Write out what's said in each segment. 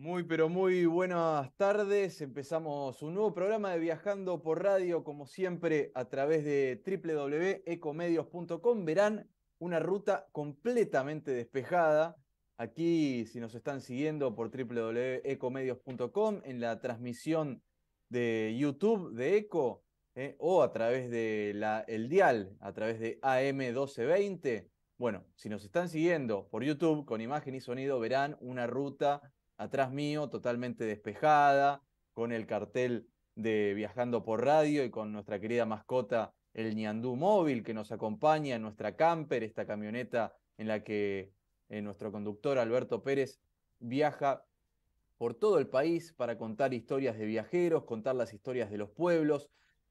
Muy, pero muy buenas tardes. Empezamos un nuevo programa de Viajando por Radio, como siempre, a través de www.ecomedios.com. Verán una ruta completamente despejada. Aquí, si nos están siguiendo por www.ecomedios.com, en la transmisión de YouTube de Eco, eh, o a través del el dial, a través de AM1220. Bueno, si nos están siguiendo por YouTube con imagen y sonido, verán una ruta atrás mío, totalmente despejada, con el cartel de Viajando por Radio y con nuestra querida mascota, el Ñandú Móvil, que nos acompaña en nuestra camper, esta camioneta en la que eh, nuestro conductor Alberto Pérez viaja por todo el país para contar historias de viajeros, contar las historias de los pueblos,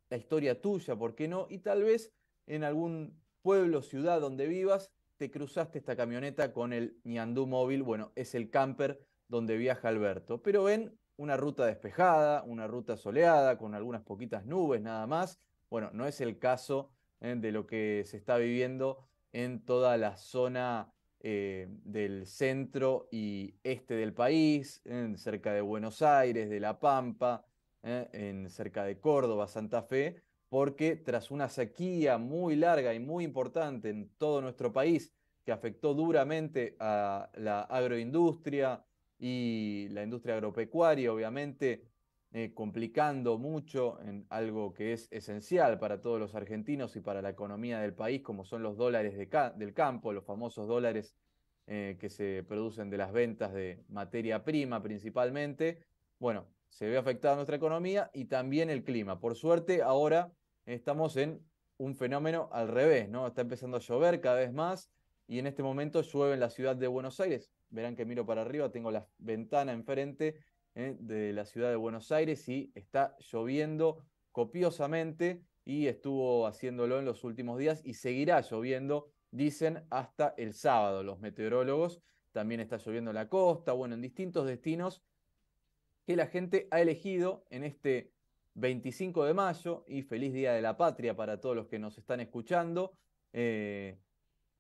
la historia tuya, ¿por qué no? Y tal vez en algún pueblo, ciudad donde vivas, te cruzaste esta camioneta con el Ñandú Móvil. Bueno, es el camper donde viaja Alberto, pero ven una ruta despejada, una ruta soleada, con algunas poquitas nubes nada más. Bueno, no es el caso eh, de lo que se está viviendo en toda la zona eh, del centro y este del país, eh, cerca de Buenos Aires, de La Pampa, en, cerca de Córdoba, Santa Fe, porque tras una sequía muy larga y muy importante en todo nuestro país, que afectó duramente a la agroindustria, y la industria agropecuaria, obviamente, eh, complicando mucho en algo que es esencial para todos los argentinos y para la economía del país, como son los dólares del campo, los famosos dólares eh, que se producen de las ventas de materia prima principalmente. Bueno, se ve afectada nuestra economía y también el clima. Por suerte, ahora estamos en un fenómeno al revés, ¿no? Está empezando a llover cada vez más y en este momento llueve en la ciudad de Buenos Aires verán que miro para arriba, tengo la ventana enfrente ¿eh? de la ciudad de Buenos Aires y está lloviendo copiosamente y estuvo haciéndolo en los últimos días y seguirá lloviendo, dicen, hasta el sábado los meteorólogos. También está lloviendo en la costa, bueno, en distintos destinos que la gente ha elegido en este 25 de mayo y feliz Día de la Patria para todos los que nos están escuchando. Eh,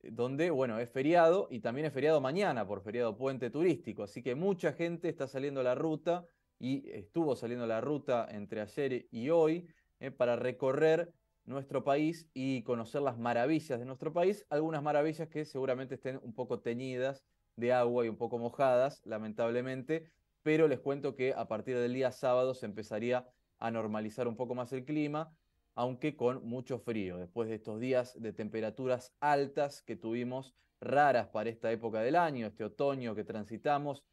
donde, bueno, es feriado y también es feriado mañana por feriado puente turístico, así que mucha gente está saliendo a la ruta y estuvo saliendo a la ruta entre ayer y hoy eh, para recorrer nuestro país y conocer las maravillas de nuestro país, algunas maravillas que seguramente estén un poco teñidas de agua y un poco mojadas, lamentablemente, pero les cuento que a partir del día sábado se empezaría a normalizar un poco más el clima aunque con mucho frío, después de estos días de temperaturas altas que tuvimos raras para esta época del año, este otoño que transitamos.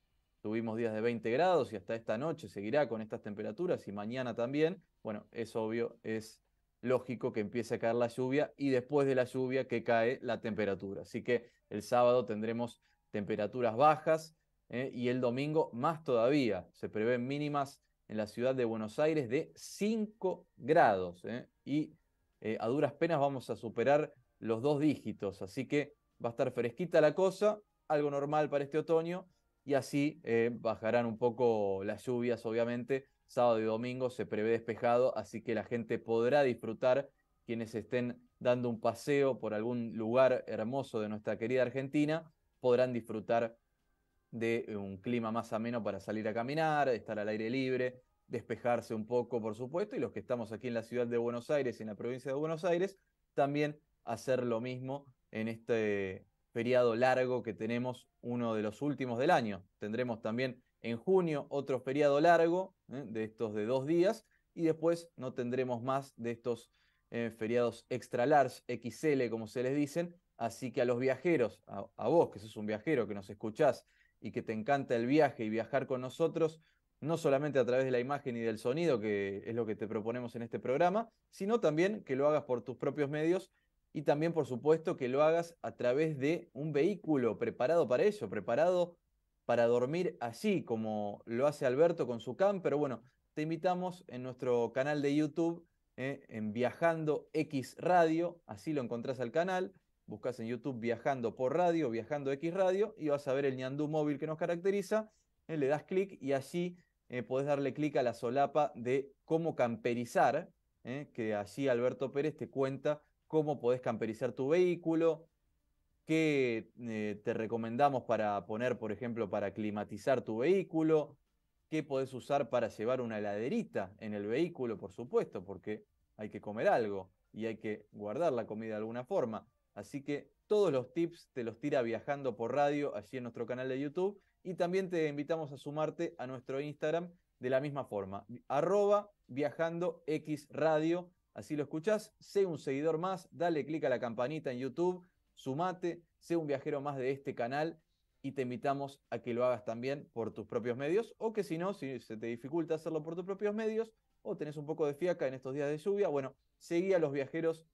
Tuvimos días de 20 grados y hasta esta noche seguirá con estas temperaturas y mañana también. Bueno, es obvio, es lógico que empiece a caer la lluvia y después de la lluvia que cae la temperatura. Así que el sábado tendremos temperaturas bajas ¿eh? y el domingo más todavía. Se prevén mínimas en la ciudad de Buenos Aires de 5 grados. ¿eh? Y eh, a duras penas vamos a superar los dos dígitos. Así que va a estar fresquita la cosa, algo normal para este otoño. Y así eh, bajarán un poco las lluvias, obviamente. Sábado y domingo se prevé despejado, así que la gente podrá disfrutar quienes estén dando un paseo por algún lugar hermoso de nuestra querida Argentina, podrán disfrutar de eh, un clima más ameno para salir a caminar, estar al aire libre, despejarse un poco, por supuesto, y los que estamos aquí en la ciudad de Buenos Aires, en la provincia de Buenos Aires, también hacer lo mismo en este feriado largo que tenemos, uno de los últimos del año. Tendremos también en junio otro feriado largo, ¿eh? de estos de dos días, y después no tendremos más de estos eh, feriados extra large, XL, como se les dicen. Así que a los viajeros, a, a vos que sos un viajero que nos escuchás y que te encanta el viaje y viajar con nosotros, no solamente a través de la imagen y del sonido, que es lo que te proponemos en este programa, sino también que lo hagas por tus propios medios y también, por supuesto, que lo hagas a través de un vehículo preparado para eso, preparado para dormir así como lo hace Alberto con su camp. Pero bueno, te invitamos en nuestro canal de YouTube, eh, en Viajando X Radio, así lo encontrás al canal buscas en YouTube Viajando por Radio, Viajando X Radio, y vas a ver el ñandú móvil que nos caracteriza, eh, le das clic y allí puedes eh, podés darle clic a la solapa de cómo camperizar, eh, que allí Alberto Pérez te cuenta cómo podés camperizar tu vehículo, qué te recomendamos para poner, por ejemplo, para climatizar tu vehículo, qué podés usar para llevar una heladerita en el vehículo, por supuesto, porque hay que comer algo y hay que guardar la comida de alguna forma Así que todos los tips te los tira viajando por radio allí en nuestro canal de YouTube y también te invitamos a sumarte a nuestro Instagram de la misma forma, arroba viajando X radio, así lo escuchás, sé un seguidor más, dale clic a la campanita en YouTube, sumate, sé un viajero más de este canal y te invitamos a que lo hagas también por tus propios medios o que si no, si se te dificulta hacerlo por tus propios medios o tenés un poco de fiaca en estos días de lluvia, bueno, seguí a los viajeros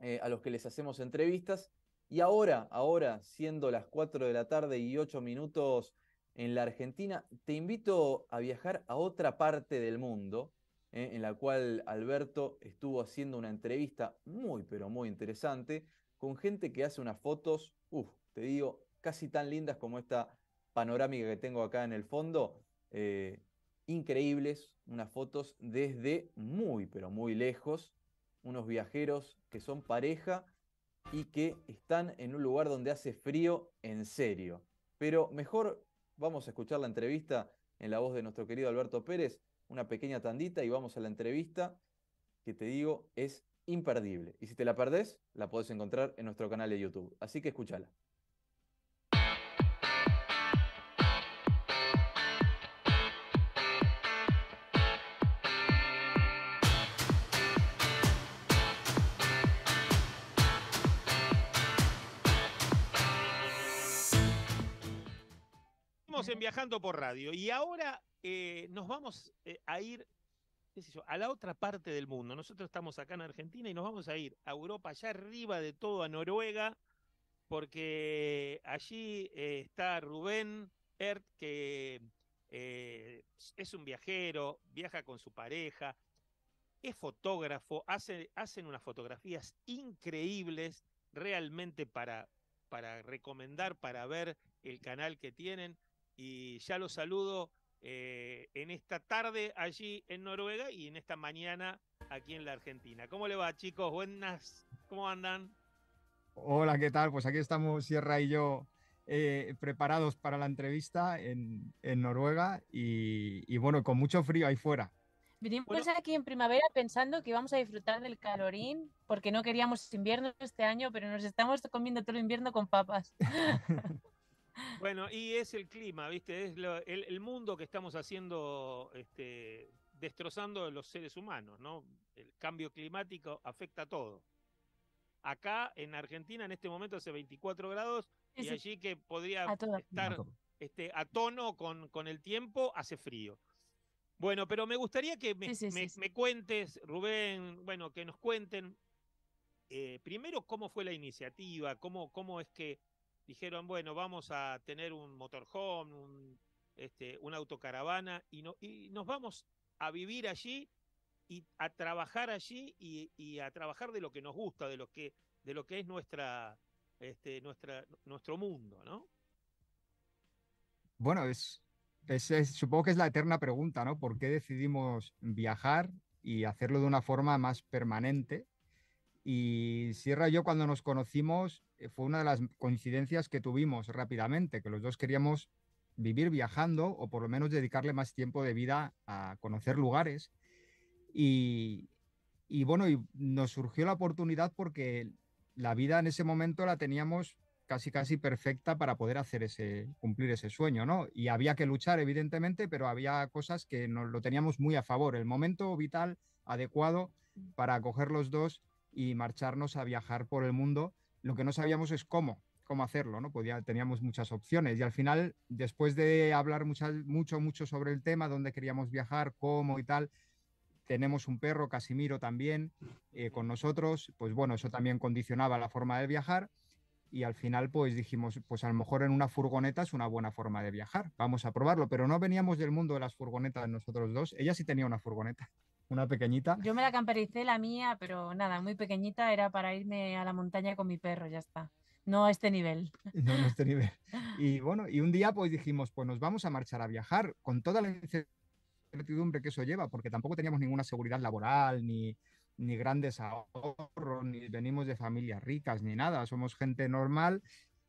eh, a los que les hacemos entrevistas. Y ahora, ahora, siendo las 4 de la tarde y 8 minutos en la Argentina, te invito a viajar a otra parte del mundo, eh, en la cual Alberto estuvo haciendo una entrevista muy, pero muy interesante, con gente que hace unas fotos, te digo, casi tan lindas como esta panorámica que tengo acá en el fondo. Eh, increíbles, unas fotos desde muy, pero muy lejos unos viajeros que son pareja y que están en un lugar donde hace frío en serio. Pero mejor vamos a escuchar la entrevista en la voz de nuestro querido Alberto Pérez, una pequeña tandita y vamos a la entrevista que te digo es imperdible. Y si te la perdés, la podés encontrar en nuestro canal de YouTube. Así que escúchala. Viajando por Radio. Y ahora eh, nos vamos eh, a ir a la otra parte del mundo. Nosotros estamos acá en Argentina y nos vamos a ir a Europa, allá arriba de todo, a Noruega, porque allí eh, está Rubén Ert, que es un viajero, viaja con su pareja, es fotógrafo, hace, hacen unas fotografías increíbles realmente para, para recomendar, para ver el canal que tienen y ya los saludo eh, en esta tarde allí en Noruega y en esta mañana aquí en la Argentina. ¿Cómo le va, chicos? Buenas, ¿cómo andan? Hola, ¿qué tal? Pues aquí estamos Sierra y yo eh, preparados para la entrevista en, Noruega y, bueno, con mucho frío ahí fuera. Venimos aquí en primavera pensando que íbamos a disfrutar del calorín porque no queríamos invierno este año, pero nos estamos comiendo todo el invierno con papas. Bueno, y es el clima, ¿viste? Es el, mundo que estamos haciendo, este, destrozando los seres humanos, ¿no? El cambio climático afecta a todo. Acá en Argentina en este momento hace 24 grados y allí que podría estar este, a tono con, el tiempo, hace frío. Bueno, pero me gustaría que me, cuentes, Rubén, bueno, que nos cuenten eh, primero cómo fue la iniciativa, cómo es que dijeron, bueno, vamos a tener un motorhome, un, este, una autocaravana y, no, y nos vamos a vivir allí y a trabajar allí y, a trabajar de lo que nos gusta, de lo que, de lo que es nuestra, este, nuestra, nuestro mundo, ¿no? Bueno, supongo que es la eterna pregunta, ¿no? ¿Por qué decidimos viajar y hacerlo de una forma más permanente y Sierra y yo cuando nos conocimos eh, fue una de las coincidencias que tuvimos rápidamente, que los dos queríamos vivir viajando o por lo menos dedicarle más tiempo de vida a conocer lugares. Y, y bueno, y nos surgió la oportunidad porque la vida en ese momento la teníamos casi casi perfecta para poder hacer ese cumplir ese sueño, ¿no? Y había que luchar evidentemente, pero había cosas que nos lo teníamos muy a favor, el momento vital adecuado mm. para coger los dos y marcharnos a viajar por el mundo. Lo que no sabíamos es cómo, cómo hacerlo, ¿no? Podía, teníamos muchas opciones y al final, después de hablar mucho, mucho sobre el tema, dónde queríamos viajar, cómo y tal, tenemos un perro, Casimiro también, eh, con nosotros, pues bueno, eso también condicionaba la forma de viajar y al final pues dijimos, pues a lo mejor en una furgoneta es una buena forma de viajar, vamos a probarlo, pero no veníamos del mundo de las furgonetas nosotros dos, ella sí tenía una furgoneta una pequeñita. Yo me la campericé la mía, pero nada, muy pequeñita, era para irme a la montaña con mi perro, ya está. No a este nivel. No, a este nivel. Y bueno, y un día pues dijimos, pues nos vamos a marchar a viajar con toda la incertidumbre que eso lleva, porque tampoco teníamos ninguna seguridad laboral, ni, ni grandes ahorros, ni venimos de familias ricas, ni nada. Somos gente normal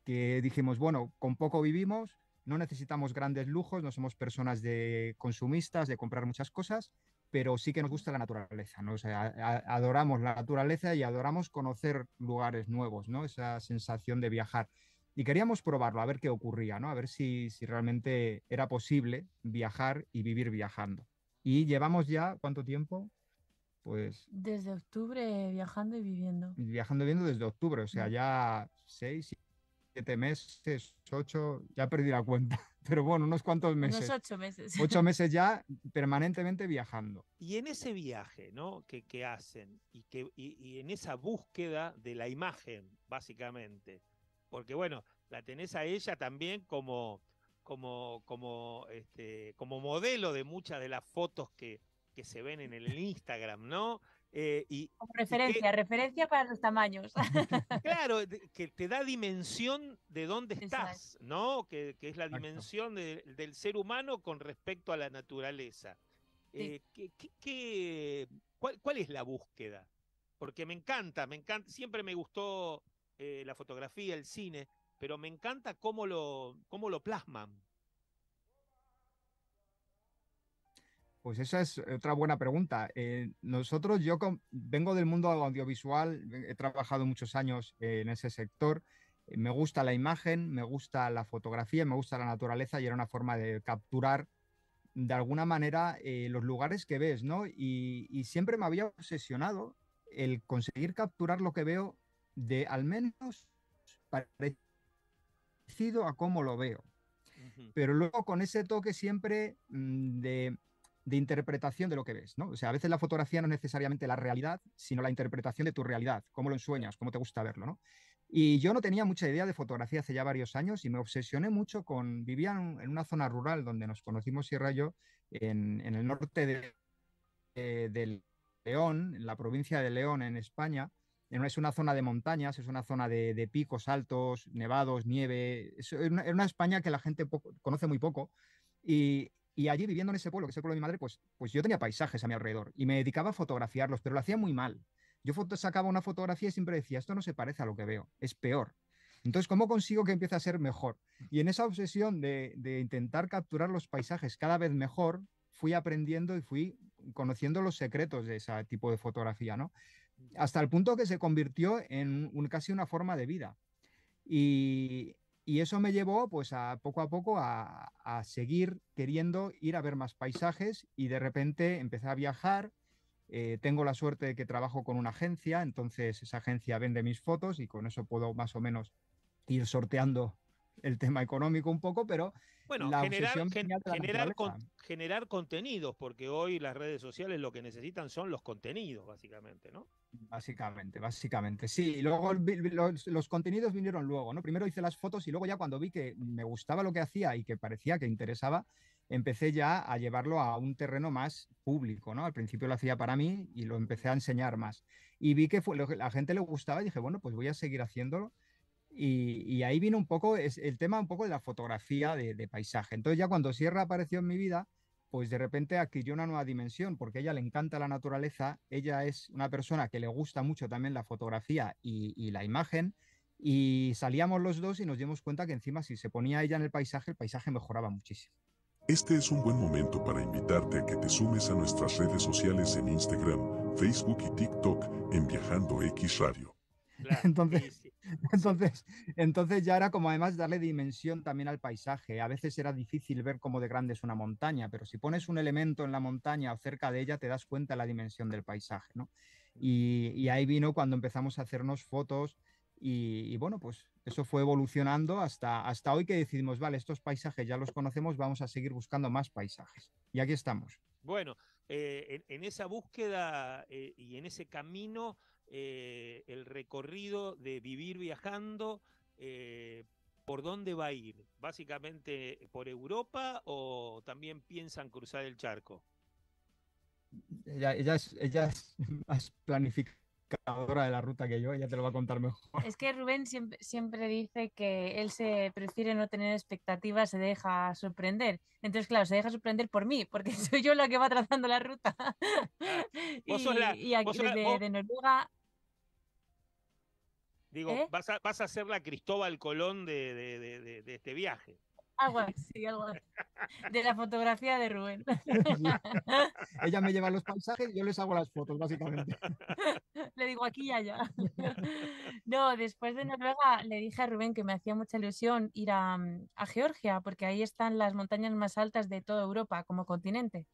que dijimos, bueno, con poco vivimos, no necesitamos grandes lujos, no somos personas de consumistas, de comprar muchas cosas, pero sí que nos gusta la naturaleza, ¿no? O sea, adoramos la naturaleza y adoramos conocer lugares nuevos, ¿no? Esa sensación de viajar. Y queríamos probarlo, a ver qué ocurría, ¿no? A ver si, si realmente era posible viajar y vivir viajando. Y llevamos ya, ¿cuánto tiempo? Pues... Desde octubre viajando y viviendo. Viajando y viviendo desde octubre, o sea, ya seis, siete meses, ocho, ya perdí la cuenta, pero bueno, unos cuantos meses. Unos ocho meses. Ocho meses ya permanentemente viajando. Y en ese viaje, ¿no? Que, que hacen y, que, en esa búsqueda de la imagen, básicamente, porque bueno, la tenés a ella también como, como, como, este, como modelo de muchas de las fotos que, que se ven en el Instagram, ¿no? Eh, referencia, referencia para los tamaños. claro, que te da dimensión de dónde estás, ¿no? Que, es la dimensión del ser humano con respecto a la naturaleza. Eh, cuál, es la búsqueda? Porque me encanta, me encanta, siempre me gustó eh, la fotografía, el cine, pero me encanta cómo lo, cómo lo plasman. Pues esa es otra buena pregunta. Eh, nosotros, yo vengo del mundo audiovisual, eh, he trabajado muchos años eh, en ese sector. Me gusta la imagen, me gusta la fotografía, me gusta la naturaleza y era una forma de capturar de alguna manera los lugares que ves, ¿no? Y, siempre me había obsesionado el conseguir capturar lo que veo de al menos parecido a cómo lo veo. Pero luego con ese toque siempre mm, de de interpretación de lo que ves, ¿no? O sea, a veces la fotografía no es necesariamente la realidad, sino la interpretación de tu realidad, cómo lo ensueñas, cómo te gusta verlo, ¿no? Y yo no tenía mucha idea de fotografía hace ya varios años y me obsesioné mucho con... Vivía en una zona rural donde nos conocimos Sierra y yo, en, el norte eh, de, León, en la provincia de León, en España, es una zona de montañas, es una zona de, picos altos, nevados, nieve. Es una, España que la gente conoce muy poco. Y y allí viviendo en ese pueblo, que es el pueblo de mi madre, pues, pues yo tenía paisajes a mi alrededor y me dedicaba a fotografiarlos, pero lo hacía muy mal. Yo sacaba una fotografía y siempre decía, esto no se parece a lo que veo, es peor. Entonces, ¿cómo consigo que empiece a ser mejor? Y en esa obsesión de, de intentar capturar los paisajes cada vez mejor, fui aprendiendo y fui conociendo los secretos de ese tipo de fotografía, ¿no? Hasta el punto que se convirtió en un, casi una forma de vida. Y y eso me llevó pues a poco a poco a, seguir queriendo ir a ver más paisajes y de repente empecé a viajar. Eh, tengo la suerte de que trabajo con una agencia, entonces esa agencia vende mis fotos y con eso puedo más o menos ir sorteando el tema económico un poco, pero bueno, generar, generar contenidos, porque hoy las redes sociales lo que necesitan son los contenidos, básicamente, ¿no? Básicamente, básicamente. Sí, y luego los, contenidos vinieron luego, ¿no? Primero hice las fotos y luego ya cuando vi que me gustaba lo que hacía y que parecía que interesaba, empecé ya a llevarlo a un terreno más público, ¿no? Al principio lo hacía para mí y lo empecé a enseñar más. Y vi que fue, la gente le gustaba y dije, bueno, pues voy a seguir haciéndolo y, ahí vino un poco el tema un poco de la fotografía de, paisaje. Entonces ya cuando Sierra apareció en mi vida, pues de repente adquirió una nueva dimensión, porque a ella le encanta la naturaleza, ella es una persona que le gusta mucho también la fotografía y, y la imagen, y salíamos los dos y nos dimos cuenta que encima si se ponía ella en el paisaje, el paisaje mejoraba muchísimo. Este es un buen momento para invitarte a que te sumes a nuestras redes sociales en Instagram, Facebook y TikTok en Viajando X Radio. Entonces, Entonces, entonces ya era como además darle dimensión también al paisaje. A veces era difícil ver cómo de grande es una montaña, pero si pones un elemento en la montaña o cerca de ella, te das cuenta la dimensión del paisaje. Y, ahí vino cuando empezamos a hacernos fotos y, bueno, pues eso fue evolucionando hasta, hasta hoy que decidimos, vale, estos paisajes ya los conocemos, vamos a seguir buscando más paisajes. Y aquí estamos. Bueno, eh, en, esa búsqueda eh, y en ese camino eh, el recorrido de vivir viajando, eh, ¿por dónde va a ir? ¿Básicamente por Europa o también piensan cruzar el charco? Ella, ella, es, más planificadora de la ruta que yo, ella te lo va a contar mejor. Es que Rubén siempre, dice que él se prefiere no tener expectativas, se deja sorprender. Entonces, claro, se deja sorprender por mí, porque soy yo la que va trazando la ruta. y, aquí, desde, de Noruega Digo, ¿Eh? vas, a, vas a ser la Cristóbal Colón de, este viaje. Algo sí, algo así. De la fotografía de Rubén. Ella me lleva los paisajes y yo les hago las fotos, básicamente. Le digo aquí y allá. No, después de Noruega le dije a Rubén que me hacía mucha ilusión ir a Georgia, porque ahí están las montañas más altas de toda Europa como continente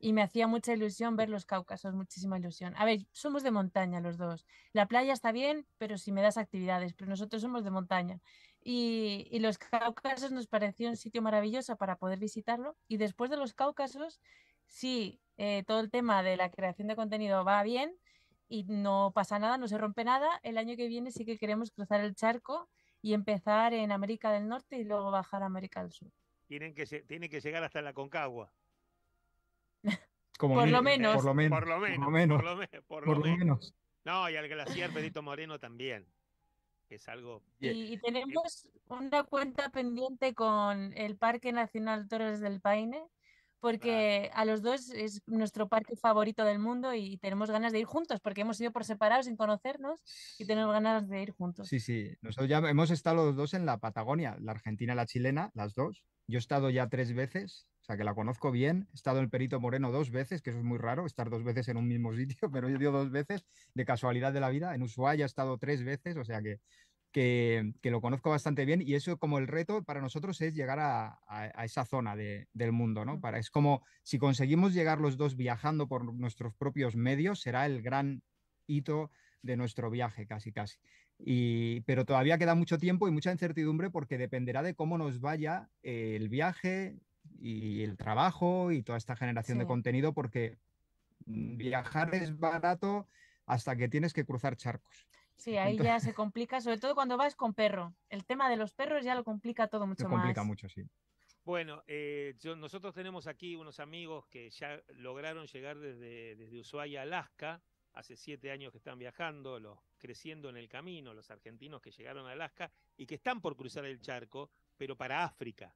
y me hacía mucha ilusión ver los Cáucasos, muchísima ilusión. A ver, somos de montaña los dos. La playa está bien, pero si me das actividades, pero nosotros somos de montaña. Y, los Cáucasos nos pareció un sitio maravilloso para poder visitarlo. Y después de los Cáucasos, sí, eh, todo el tema de la creación de contenido va bien y no pasa nada, no se rompe nada. El año que viene sí que queremos cruzar el charco y empezar en América del Norte y luego bajar a América del Sur. Tienen que, que llegar hasta la Concagua por, eh, lo menos. por lo menos. Por lo menos. Por lo menos. No, y al glaciar Pedrito Moreno también. es algo. y tenemos una cuenta pendiente con el Parque Nacional Torres del Paine, porque a los dos es nuestro parque favorito del mundo y tenemos ganas de ir juntos, porque hemos ido por separados sin conocernos y tenemos ganas de ir juntos. Sí, sí, nosotros ya hemos estado los dos en la Patagonia, la Argentina y la chilena, las dos. Yo he estado ya tres veces, o sea que la conozco bien. He estado en el Perito Moreno dos veces, que eso es muy raro, estar dos veces en un mismo sitio, pero yo he ido dos veces de casualidad de la vida. En Ushuaia he estado tres veces, o sea que que, lo conozco bastante bien y eso como el reto para nosotros es llegar a, esa zona del mundo, ¿no? Para, es como si conseguimos llegar los dos viajando por nuestros propios medios, será el gran hito de nuestro viaje, casi, casi. Y, pero todavía queda mucho tiempo y mucha incertidumbre porque dependerá de cómo nos vaya el viaje y el trabajo y toda esta generación de contenido porque viajar es barato hasta que tienes que cruzar charcos. Sí, ahí ya se complica, sobre todo cuando vas con perro. El tema de los perros ya lo complica todo mucho más. complica mucho, sí. Bueno, eh, nosotros tenemos aquí unos amigos que ya lograron llegar desde, desde Ushuaia, Alaska. Hace siete años que están viajando, los creciendo en el camino, los argentinos que llegaron a Alaska y que están por cruzar el charco, pero para África.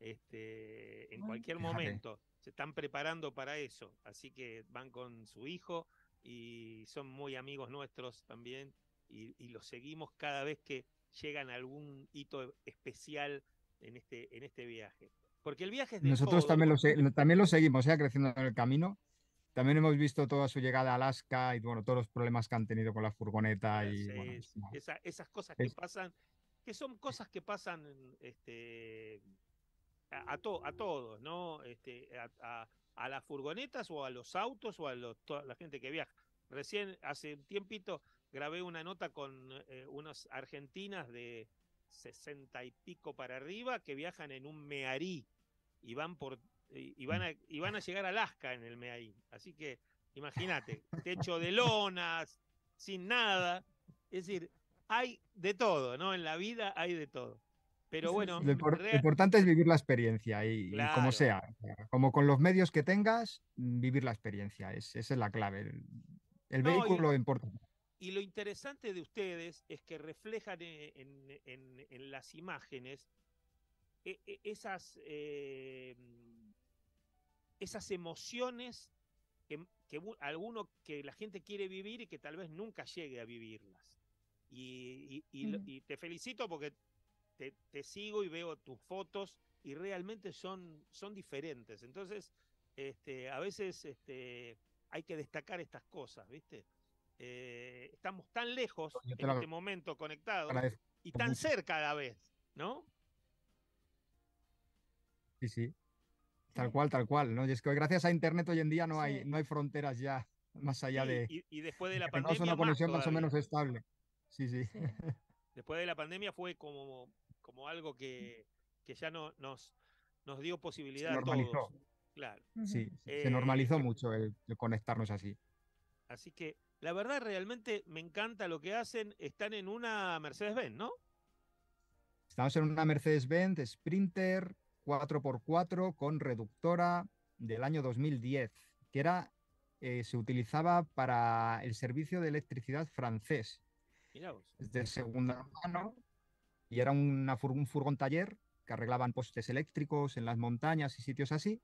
Este, en cualquier momento se están preparando para eso, así que van con su hijo y son muy amigos nuestros también y, y seguimos cada vez que llegan algún hito especial en este, en este viaje. Porque el viaje es de Nosotros también lo, también lo seguimos, creciendo en el camino. También hemos visto toda su llegada a Alaska y bueno, todos los problemas que han tenido con la furgoneta y esas cosas que pasan, que son cosas que pasan este, a, a, a todos, ¿no? Este, a, las furgonetas o a los autos o a toda la gente que viaja. Recién, hace un tiempito, grabé una nota con eh, unas argentinas de sesenta y pico para arriba que viajan en un mearí y van por y van a, y van a llegar a Alaska en el mearí. Así que imagínate, techo de lonas, sin nada. Es decir, hay de todo, ¿no? En la vida hay de todo. Pero bueno. Lo, importante es vivir la experiencia y, como sea. Como con los medios que tengas, vivir la experiencia. esa es la clave. El, vehículo lo importa. Y lo interesante de ustedes es que reflejan eh, en, las imágenes eh, eh, esas, esas emociones que, alguno que la gente quiere vivir y que tal vez nunca llegue a vivirlas. Y, te felicito porque te, te, sigo y veo tus fotos y realmente son, son diferentes. Entonces, este, a veces este, hay que destacar estas cosas, ¿viste? Eh, estamos tan lejos en este momento conectados y tan cerca a la vez, ¿no? Sí, sí. Tal cual, tal cual. ¿no? es gracias a Internet hoy en día no, hay, no hay fronteras ya más allá de... Y, después de la pandemia... una conexión más, o menos estable. Sí, sí, Después de la pandemia fue como, como algo que, que ya no, nos, nos dio posibilidad se normalizó. Claro. Sí, se eh, normalizó mucho el, conectarnos así. Así que la verdad, realmente me encanta lo que hacen. Están en una Mercedes-Benz, ¿no? Estamos en una Mercedes-Benz Sprinter 4x4 con reductora del año 2010, que era, eh, se utilizaba para el servicio de electricidad francés. Es de segunda mano y era un furgón taller que arreglaban postes eléctricos en las montañas y sitios así.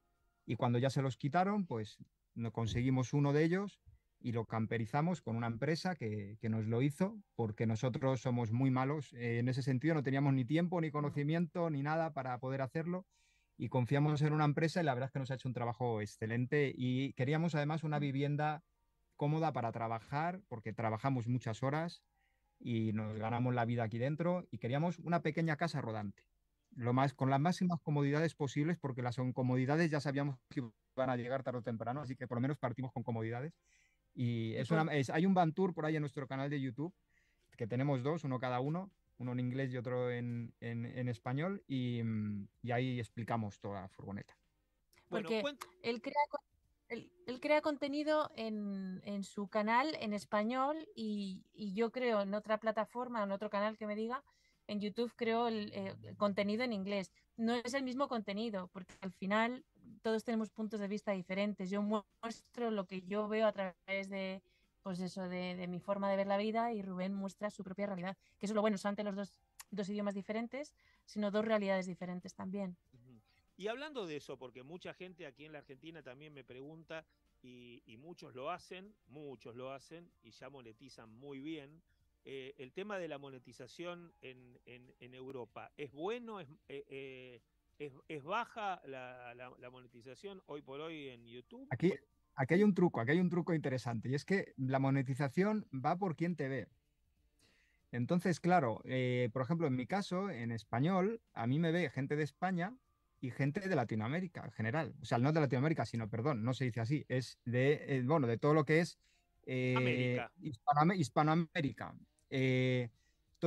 Y cuando ya se los quitaron, pues no conseguimos uno de ellos y lo camperizamos con una empresa que, que, nos lo hizo, porque nosotros somos muy malos. Eh, en ese sentido no teníamos ni tiempo, ni conocimiento, ni nada para poder hacerlo. Y confiamos en una empresa y la verdad es que nos ha hecho un trabajo excelente. Y queríamos además una vivienda cómoda para trabajar, porque trabajamos muchas horas y nos ganamos la vida aquí dentro. Y queríamos una pequeña casa rodante, lo más, con las máximas comodidades posibles, porque las incomodidades ya sabíamos que iban a llegar tarde o temprano, así que por lo menos partimos con comodidades. Y es hay un Van Tour por ahí en nuestro canal de YouTube, que tenemos dos, uno cada uno, uno en inglés y otro en, español, mm, y, ahí explicamos toda la furgoneta. Porque él, crea, contenido en, su canal en español y, yo creo en otra plataforma, en otro canal que me diga, en YouTube creo el eh, contenido en inglés. No es el mismo contenido, porque al final todos tenemos puntos de vista diferentes. Yo muestro lo que yo veo a través de, pues de, mi forma de ver la vida y Rubén muestra su propia realidad. Que eso es lo bueno, son los dos, idiomas diferentes, sino dos realidades diferentes también. Y hablando de eso, porque mucha gente aquí en la Argentina también me pregunta, y, muchos lo hacen, muchos lo hacen, y ya monetizan muy bien, eh, el tema de la monetización en, Europa, ¿es bueno? ¿Es, eh, eh, ¿Es, baja la, monetización hoy por hoy en YouTube? Aquí, aquí hay un truco, aquí hay un truco interesante, y es que la monetización va por quien te ve. Entonces, claro, eh, por ejemplo, en mi caso, en español, a mí me ve gente de España y gente de Latinoamérica en general. O sea, no de Latinoamérica, sino, perdón, no se dice así, es de, eh, bueno, de todo lo que es eh, Hispanoamérica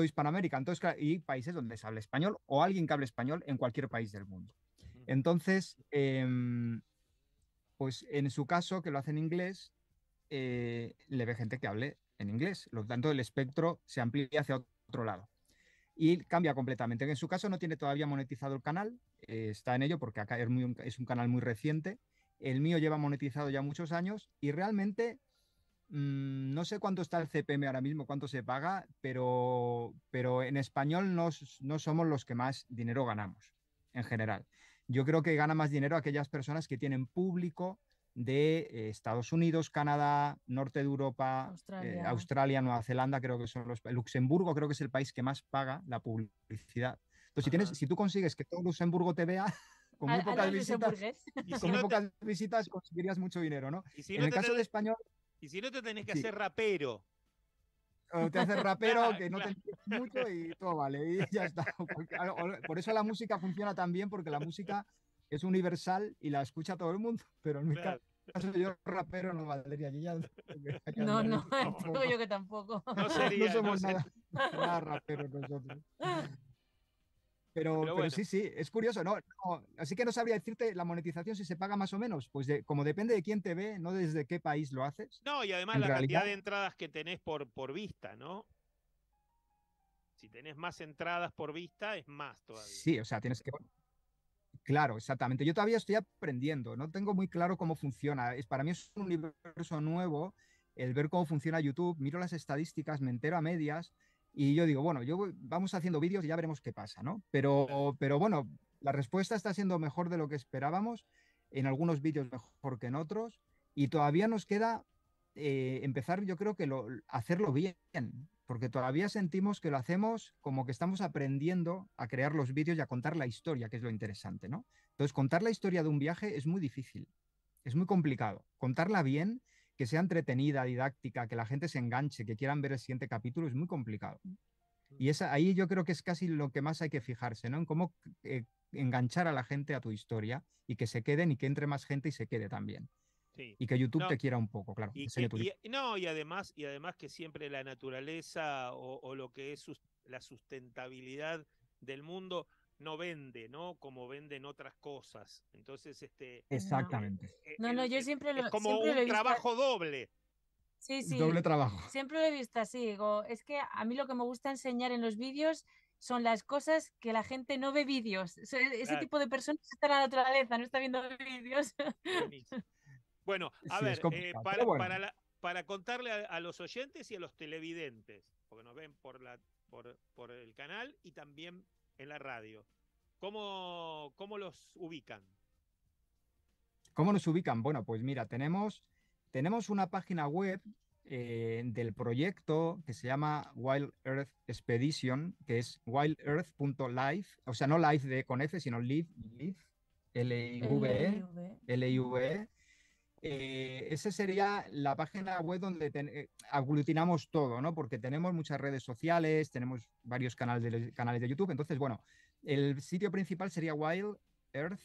hispanamérica Hispanoamérica entonces, y países donde se habla español o alguien que hable español en cualquier país del mundo. Entonces, em, pues en su caso, que lo hace en inglés, eh, le ve gente que hable en inglés. lo tanto, el espectro se amplía hacia otro lado. Y cambia completamente. En su caso no tiene todavía monetizado el canal, eh, está en ello porque acá es, es un canal muy reciente. El mío lleva monetizado ya muchos años y realmente Mm, no sé cuánto está el CPM ahora mismo, cuánto se paga, pero, pero en español no, no somos los que más dinero ganamos en general. Yo creo que gana más dinero aquellas personas que tienen público de eh, Estados Unidos, Canadá, norte de Europa, eh, Australia, Nueva Zelanda, creo que son los Luxemburgo creo que es el país que más paga la publicidad. Entonces, si, tienes, si tú consigues que todo Luxemburgo te vea, con muy, pocas, visitas, visitas conseguirías mucho dinero, ¿no? en el caso de español... Y si no, te tenés que hacer rapero. O te haces rapero que no te entiendes mucho y todo vale, y ya está. Por eso la música funciona tan bien, porque la música es universal y la escucha todo el mundo, pero en mi caso yo rapero no valería. ya, no, no, yo que tampoco. No, somos nada raperos nosotros. Pero, pero, sí, sí, es curioso, ¿no? Así que no sabría decirte la monetización si se paga más o menos, pues como depende de quién te ve, no desde qué país lo haces. No, y además la cantidad de entradas que tenés por, por vista, ¿no? Si tenés más entradas por vista, es más todavía. Sí, o sea, tienes que... Claro, exactamente. Yo todavía estoy aprendiendo, no tengo muy claro cómo funciona. Es, para mí es un universo nuevo el ver cómo funciona YouTube, miro las estadísticas, me entero a medias, y yo digo, bueno, yo vamos haciendo vídeos y ya veremos qué pasa, ¿no? Pero, pero bueno, la respuesta está siendo mejor de lo que esperábamos, en algunos vídeos mejor que en otros, y todavía nos queda eh, empezar, yo creo que lo, hacerlo bien, porque todavía sentimos que lo hacemos como que estamos aprendiendo a crear los vídeos y a contar la historia, que es lo interesante, ¿no? Entonces, contar la historia de un viaje es muy difícil, es muy complicado. Contarla bien que sea entretenida, didáctica, que la gente se enganche, que quieran ver el siguiente capítulo, es muy complicado. Mm. Y esa, ahí yo creo que es casi lo que más hay que fijarse, ¿no? En cómo eh, enganchar a la gente a tu historia y que se queden y que entre más gente y se quede también. Sí. Y que YouTube te quiera un poco, claro. Y, eh, no, y además, y además que siempre la naturaleza o, lo que es la sustentabilidad del mundo no vende, ¿no? Como venden otras cosas. Entonces, este... Exactamente. Eh, eh, no, no, yo siempre lo... Es como un trabajo doble. Sí, sí. Doble trabajo. Siempre lo he visto así, es que a mí lo que me gusta enseñar en los vídeos son las cosas que la gente no ve vídeos. E-, ese tipo de personas está en la naturaleza, no está viendo vídeos. Bueno, a ver, eh, para, contarle a, los oyentes y a los televidentes, porque nos ven por, la, por, por el canal y también en la radio, ¿cómo, los ubican? ¿Cómo nos ubican? Bueno, pues mira, tenemos, tenemos una página web eh, del proyecto que se llama Wild Earth Expedition, que es wildearth.live, o sea, no live de con F, sino live, live L-I-V-E, L-I-V-E, eh, esa sería la página web donde eh, aglutinamos todo, ¿no? Porque tenemos muchas redes sociales, tenemos varios canales de, canales de YouTube. Entonces, bueno, el sitio principal sería wildearth.live.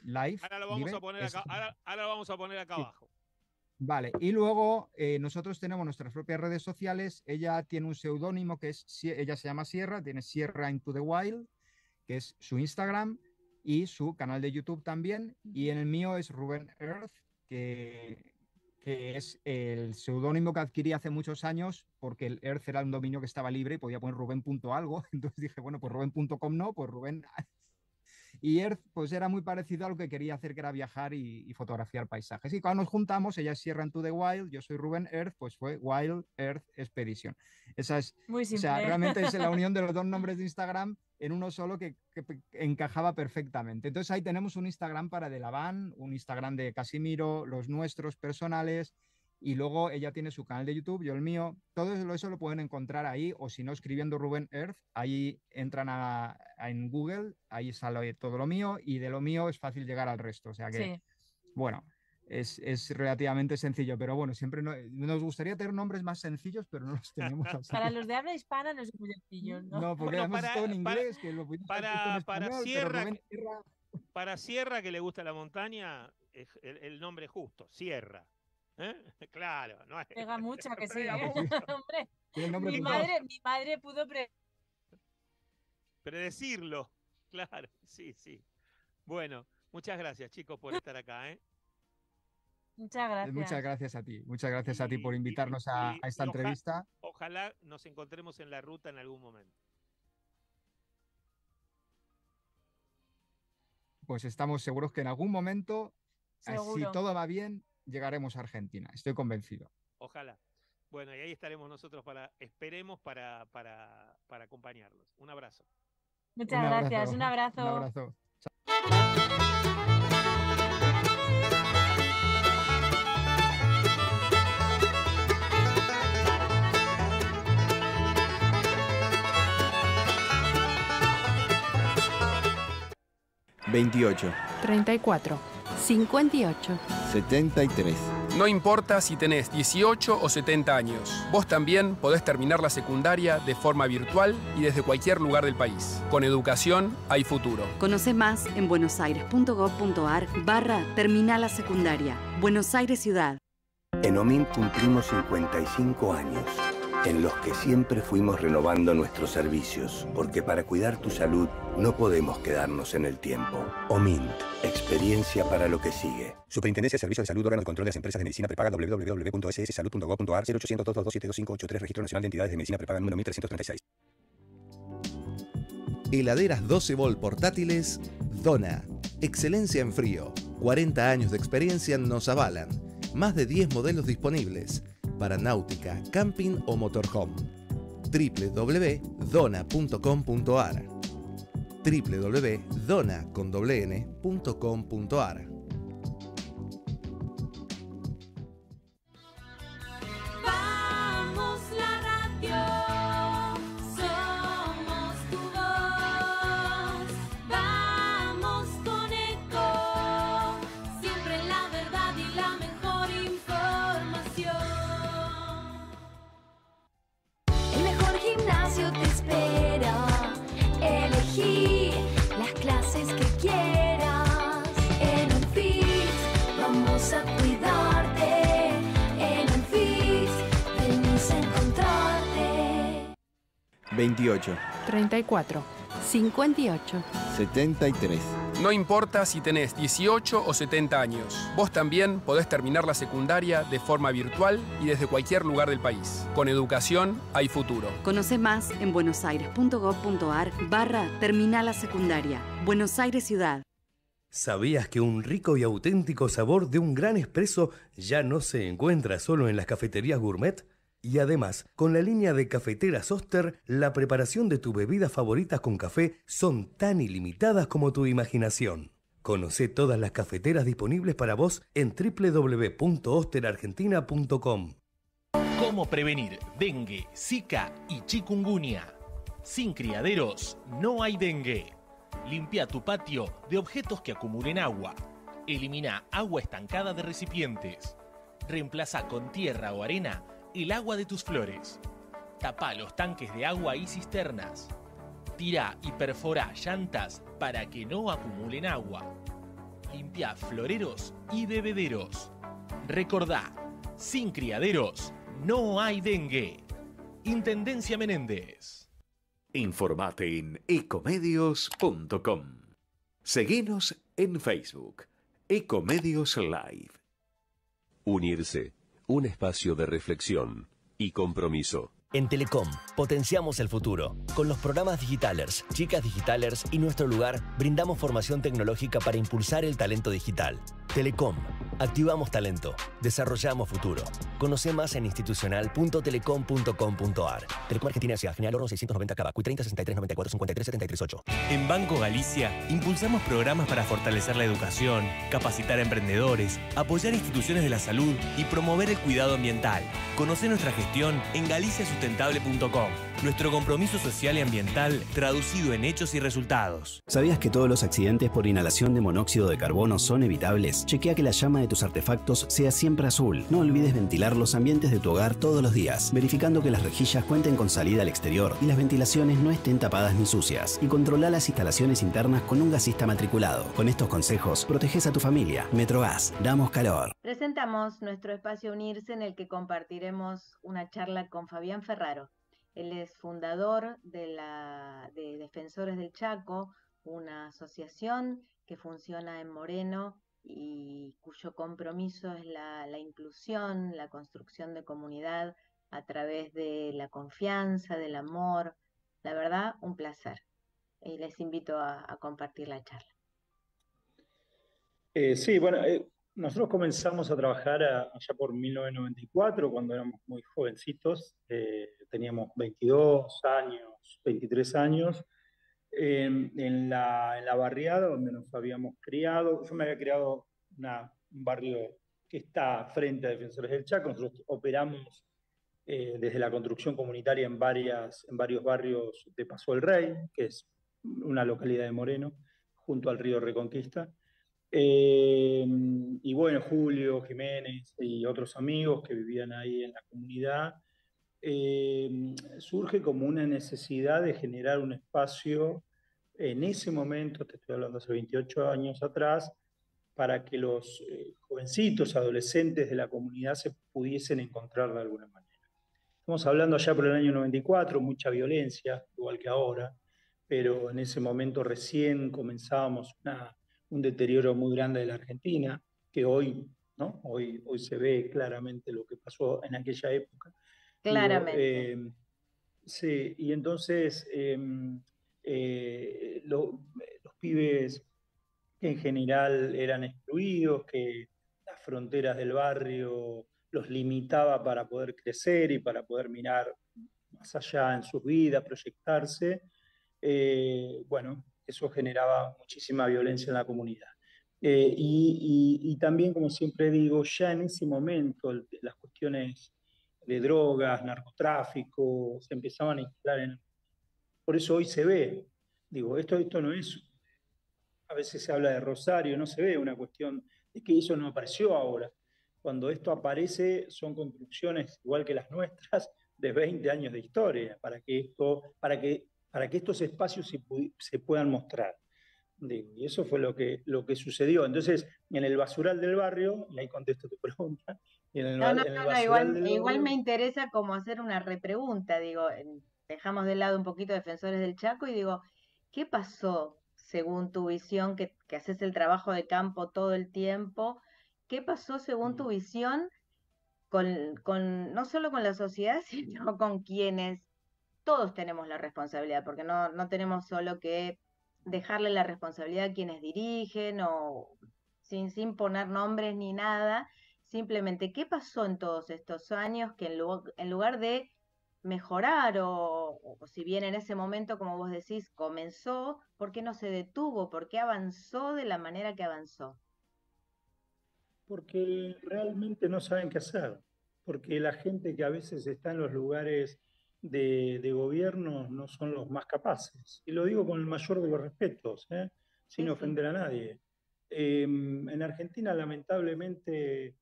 Live, Ahora, lo vamos a poner acá, ahora, vamos a poner acá abajo. Vale, y luego eh, nosotros tenemos nuestras propias redes sociales. Ella tiene un seudónimo que es, ella se llama Sierra, tiene Sierra into the Wild, que es su Instagram y su canal de YouTube también. Y en el mío es Rubén Earth, que, es el seudónimo que adquirí hace muchos años porque el Earth era un dominio que estaba libre y podía poner Ruben.algo. Entonces dije, bueno, pues Rubén.com no, pues Rubén y Earth, pues era muy parecido a lo que quería hacer, que era viajar y, fotografiar paisajes. Y cuando nos juntamos, ella es Sierra into the Wild, yo soy Rubén Earth, pues fue Wild Earth Expedition. Esa es, O sea, realmente es la unión de los dos nombres de Instagram en uno solo que, encajaba perfectamente. Entonces ahí tenemos un Instagram para De La Van, un Instagram de Casimiro, los nuestros personales, y luego ella tiene su canal de YouTube, yo el mío. Todo eso lo pueden encontrar ahí, o si no, escribiendo Rubén Earth, ahí entran en Google, ahí sale todo lo mío, y de lo mío es fácil llegar al resto. O sea que, bueno, es, es, relativamente sencillo, pero bueno, siempre nos gustaría tener nombres más sencillos, pero no los tenemos Para los de habla hispana no es muy sencillo, ¿no? No, porque además para, es todo en inglés, para, que lo para, Sierra, para Sierra que le gusta la montaña, el nombre justo, Sierra. ¿Eh? Claro, no es. Pega mucho que sí. ¿eh? mi, madre, mi madre pudo predecirlo. Claro, sí, sí. Bueno, muchas gracias, chicos, por estar acá. ¿eh? Muchas eh, gracias. Muchas gracias a ti. Muchas gracias a ti por invitarnos a, esta entrevista. Ojalá nos encontremos en la ruta en algún momento. Pues estamos seguros que en algún momento, si todo va bien, llegaremos a Argentina, estoy convencido. Ojalá. Bueno, y ahí estaremos nosotros para, esperemos para, para, para acompañarlos. Un abrazo. Muchas gracias, un abrazo. Un abrazo. Veintiocho. Treinta 58. 73. No importa si tenés 18 o 70 años, vos también podés terminar la secundaria de forma virtual y desde cualquier lugar del país. Con educación hay futuro. Conoce más en buenosaires.gov.ar barra Terminal la Secundaria. Buenos Aires Ciudad. En OMIN cumplimos 55 años en los que siempre fuimos renovando nuestros servicios, porque para cuidar tu salud no podemos quedarnos en el tiempo. OMINT, experiencia para lo que sigue. Superintendencia de Servicios de Salud, órgano de control de las empresas de medicina prepaga www.sssalud.gov.ar 0800 227 Registro Nacional de Entidades de Medicina Prepaga número 1336. Heladeras 12 volt portátiles, Dona. Excelencia en frío. 40 años de experiencia nos avalan. Más de 10 modelos disponibles para náutica, camping o motorhome. www.dona.com.ar www.dona.com.ar 4 58 73. No importa si tenés 18 o 70 años, vos también podés terminar la secundaria de forma virtual y desde cualquier lugar del país. Con educación hay futuro. Conoce más en buenosaires.gov.ar barra Terminal Secundaria. Buenos Aires Ciudad. ¿Sabías que un rico y auténtico sabor de un gran espresso ya no se encuentra solo en las cafeterías gourmet? Y además, con la línea de cafeteras Oster, la preparación de tus bebidas favoritas con café son tan ilimitadas como tu imaginación. Conoce todas las cafeteras disponibles para vos en www.osterargentina.com. ¿Cómo prevenir dengue, zika y chikungunya? Sin criaderos no hay dengue. Limpia tu patio de objetos que acumulen agua. Elimina agua estancada de recipientes. Reemplaza con tierra o arena el agua de tus flores. Tapá los tanques de agua y cisternas. Tira y perfora llantas para que no acumulen agua. Limpia floreros y bebederos. Recordá, sin criaderos no hay dengue. Intendencia Menéndez. Informate en ecomedios.com. Seguinos en Facebook. Ecomedios Live. Unirse un espacio de reflexión y compromiso. En Telecom, potenciamos el futuro. Con los programas Digitalers, Chicas Digitalers y Nuestro Lugar, brindamos formación tecnológica para impulsar el talento digital. Telecom, Activamos talento, desarrollamos futuro. Conoce más en institucional.telecom.com.ar. Telecom Argentina hacia General Oro 690 Cabacuy 30 63 94 53 73 En Banco Galicia impulsamos programas para fortalecer la educación, capacitar a emprendedores, apoyar instituciones de la salud y promover el cuidado ambiental. Conoce nuestra gestión en galiciasustentable.com. Nuestro compromiso social y ambiental traducido en hechos y resultados. ¿Sabías que todos los accidentes por inhalación de monóxido de carbono son evitables? Chequea que la llama de tus artefactos sea siempre azul. No olvides ventilar los ambientes de tu hogar todos los días, verificando que las rejillas cuenten con salida al exterior y las ventilaciones no estén tapadas ni sucias. Y controla las instalaciones internas con un gasista matriculado. Con estos consejos, proteges a tu familia. Metrogas, damos calor. Presentamos nuestro espacio Unirse en el que compartiremos una charla con Fabián Ferraro. Él es fundador de, la, de Defensores del Chaco, una asociación que funciona en Moreno y cuyo compromiso es la, inclusión, la construcción de comunidad a través de la confianza, del amor. La verdad, un placer. Y les invito a, compartir la charla. Eh, sí, bueno, eh, nosotros comenzamos a trabajar allá por 1994, cuando éramos muy jovencitos, eh, teníamos 22 años, 23 años, en, la, barriada donde nos habíamos criado. Yo me había criado una, un barrio que está frente a Defensores del Chaco. Nosotros operamos eh, desde la construcción comunitaria en, varias, en varios barrios de Paso el Rey, que es una localidad de Moreno, junto al río Reconquista. Eh, y bueno, Julio, Jiménez y otros amigos que vivían ahí en la comunidad, eh, surge como una necesidad de generar un espacio en ese momento, te estoy hablando hace 28 años atrás, para que los eh, jovencitos, adolescentes de la comunidad se pudiesen encontrar de alguna manera. Estamos hablando allá por el año 94, mucha violencia, igual que ahora, pero en ese momento recién comenzábamos una, un deterioro muy grande de la Argentina, que hoy, ¿no? hoy, hoy se ve claramente lo que pasó en aquella época. Claramente. Eh, sí, y entonces em, eh, los pibes en general eran excluidos, que las fronteras del barrio los limitaba para poder crecer y para poder mirar más allá en sus vidas, proyectarse. Eh, bueno, eso generaba muchísima violencia en la comunidad. Eh, y, también, como siempre digo, ya en ese momento las cuestiones de drogas, narcotráfico, se empezaban a instalar en el por eso hoy se ve, digo, esto, esto no es, a veces se habla de Rosario, no se ve una cuestión de que eso no apareció ahora. Cuando esto aparece son construcciones igual que las nuestras de 20 años de historia para que, esto, para que, para que estos espacios se, puedan mostrar. y eso fue lo que, lo que sucedió. Entonces, en el basural del barrio, y ahí contesto tu pregunta, en el, no, no, no, igual, me interesa como hacer una repregunta, digo, dejamos de lado un poquito defensores del Chaco y digo, ¿qué pasó según tu visión, que, haces el trabajo de campo todo el tiempo? ¿Qué pasó según tu mm. visión con, no solo con la sociedad, sino con quienes todos tenemos la responsabilidad, porque no, no tenemos solo que dejarle la responsabilidad a quienes dirigen o sin, sin poner nombres ni nada, simplemente qué pasó en todos estos años que en, en lugar de mejorar o, si bien en ese momento, como vos decís, comenzó, ¿por qué no se detuvo? ¿Por qué avanzó de la manera que avanzó? Porque realmente no saben qué hacer, porque la gente que a veces está en los lugares de, gobierno no son los más capaces. Y lo digo con el mayor de los respetos, ¿eh? sin ofender a nadie. Em, en Argentina lamentablemente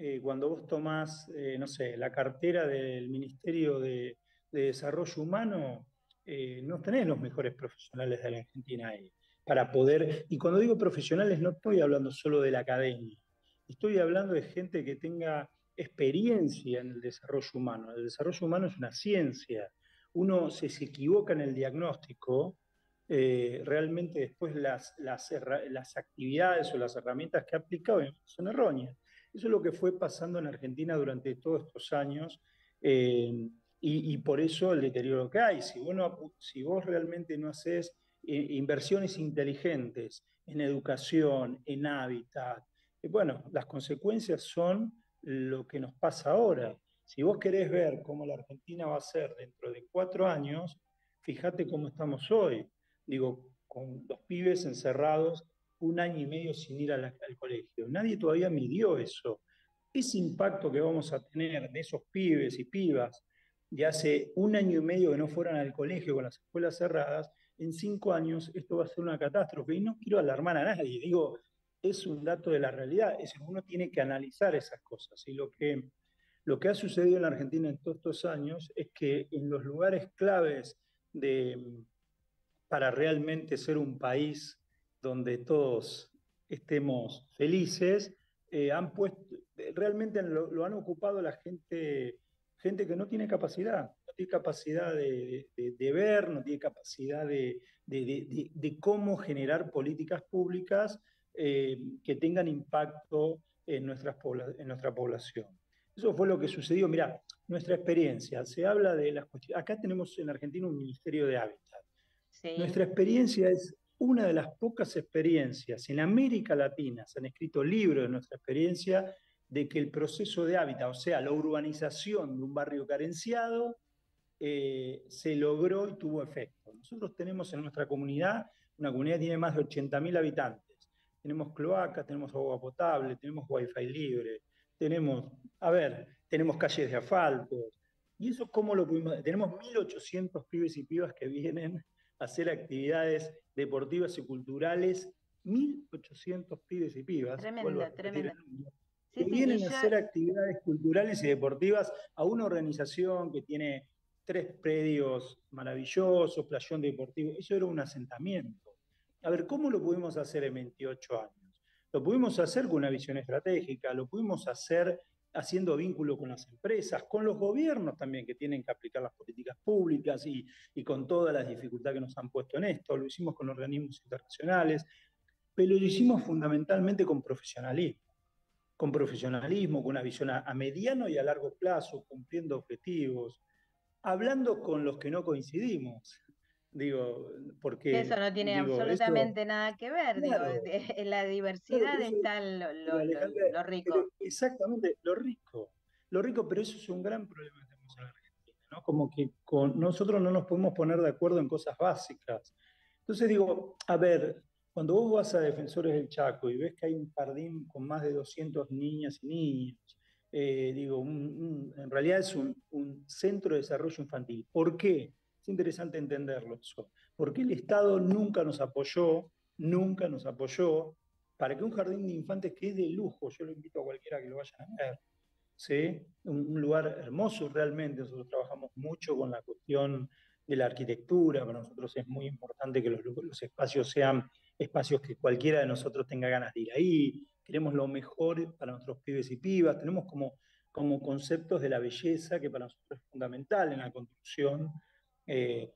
eh, cuando vos tomás, eh, no sé, la cartera del Ministerio de, Desarrollo Humano, eh, no tenés los mejores profesionales de la Argentina ahí para poder, y cuando digo profesionales no estoy hablando solo de la academia, estoy hablando de gente que tenga experiencia en el desarrollo humano. El desarrollo humano es una ciencia. Uno, se equivoca en el diagnóstico, realmente después las, actividades o las herramientas que ha aplicado son erróneas. Eso es lo que fue pasando en Argentina durante todos estos años eh, y, por eso el deterioro que hay. Si vos, si vos realmente no haces eh, inversiones inteligentes en educación, en hábitat, eh, bueno, las consecuencias son lo que nos pasa ahora. Si vos querés ver cómo la Argentina va a ser dentro de cuatro años, fíjate cómo estamos hoy. Digo, con los pibes encerrados un año y medio sin ir al colegio. Nadie todavía midió eso. Ese impacto que vamos a tener de esos pibes y pibas de hace un año y medio que no fueran al colegio con las escuelas cerradas, en cinco años esto va a ser una catástrofe. Y no quiero alarmar a nadie, digo, es un dato de la realidad, es uno tiene que analizar esas cosas. Y lo que, lo que ha sucedido en la Argentina en todos estos años es que en los lugares claves de, para realmente ser un país donde todos estemos felices, eh, han puesto, realmente lo, han ocupado la gente, gente que no tiene capacidad, no tiene capacidad de, ver, no tiene capacidad de, cómo generar políticas públicas eh, que tengan impacto en, nuestras, en nuestra población. Eso fue lo que sucedió. Mira, nuestra experiencia, se habla de las cuestiones, acá tenemos en Argentina un Ministerio de Hábitat. Nuestra experiencia es una de las pocas experiencias en América Latina, se han escrito libros de nuestra experiencia, de que el proceso de hábitat, o sea, la urbanización de un barrio carenciado, eh, se logró y tuvo efecto. Nosotros tenemos en nuestra comunidad, una comunidad que tiene más de 80.000 habitantes, tenemos cloacas, tenemos agua potable, tenemos wifi libre, tenemos, a ver, tenemos calles de asfalto, y eso cómo lo pudimos, tenemos 1.800 pibes y pibas que vienen hacer actividades deportivas y culturales, 1.800 pibes y pibas. Tremenda, tremenda. que vienen a hacer actividades culturales y deportivas a una organización que tiene tres predios maravillosos, playón deportivo. Eso era un asentamiento. A ver, ¿cómo lo pudimos hacer en 28 años? Lo pudimos hacer con una visión estratégica, lo pudimos hacer haciendo vínculo con las empresas, con los gobiernos también que tienen que aplicar las políticas públicas y, con todas las dificultades que nos han puesto en esto. Lo hicimos con organismos internacionales, pero lo hicimos fundamentalmente con profesionalismo, con profesionalismo, con una visión a mediano y a largo plazo, cumpliendo objetivos, hablando con los que no coincidimos, Digo, porque... Eso no tiene absolutamente nada que ver, digo, la diversidad está lo, lo, rico. exactamente, lo rico, lo rico, pero eso es un gran problema que tenemos en Argentina, Como que con, nosotros no nos podemos poner de acuerdo en cosas básicas. Entonces digo, a ver, cuando vos vas a Defensores del Chaco y ves que hay un jardín con más de 200 niñas y niños, eh, digo, en realidad es un, un centro de desarrollo infantil. ¿Por qué? interesante entenderlo porque el Estado nunca nos apoyó, nunca nos apoyó para que un jardín de infantes que es de lujo, yo lo invito a cualquiera que lo vayan a ver, ¿sí? un, lugar hermoso realmente, nosotros trabajamos mucho con la cuestión de la arquitectura, para nosotros es muy importante que los, los espacios sean espacios que cualquiera de nosotros tenga ganas de ir ahí, queremos lo mejor para nuestros pibes y pibas, tenemos como, como conceptos de la belleza que para nosotros es fundamental en la construcción eh,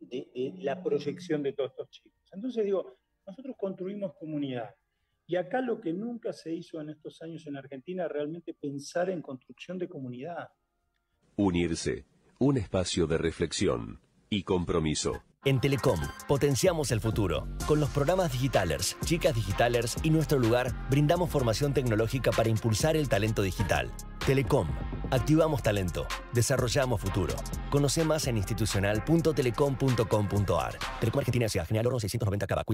de, la proyección de todos estos chicos. Entonces digo, nosotros construimos comunidad. Y acá lo que nunca se hizo en estos años en Argentina realmente pensar en construcción de comunidad. Unirse, un espacio de reflexión y compromiso. En Telecom potenciamos el futuro. Con los programas Digitalers, Chicas Digitalers y Nuestro Lugar brindamos formación tecnológica para impulsar el talento digital. Telecom. Activamos talento. Desarrollamos futuro. Conoce más en institucional.telecom.com.ar. Telecom Argentina hacia General Oro 690 30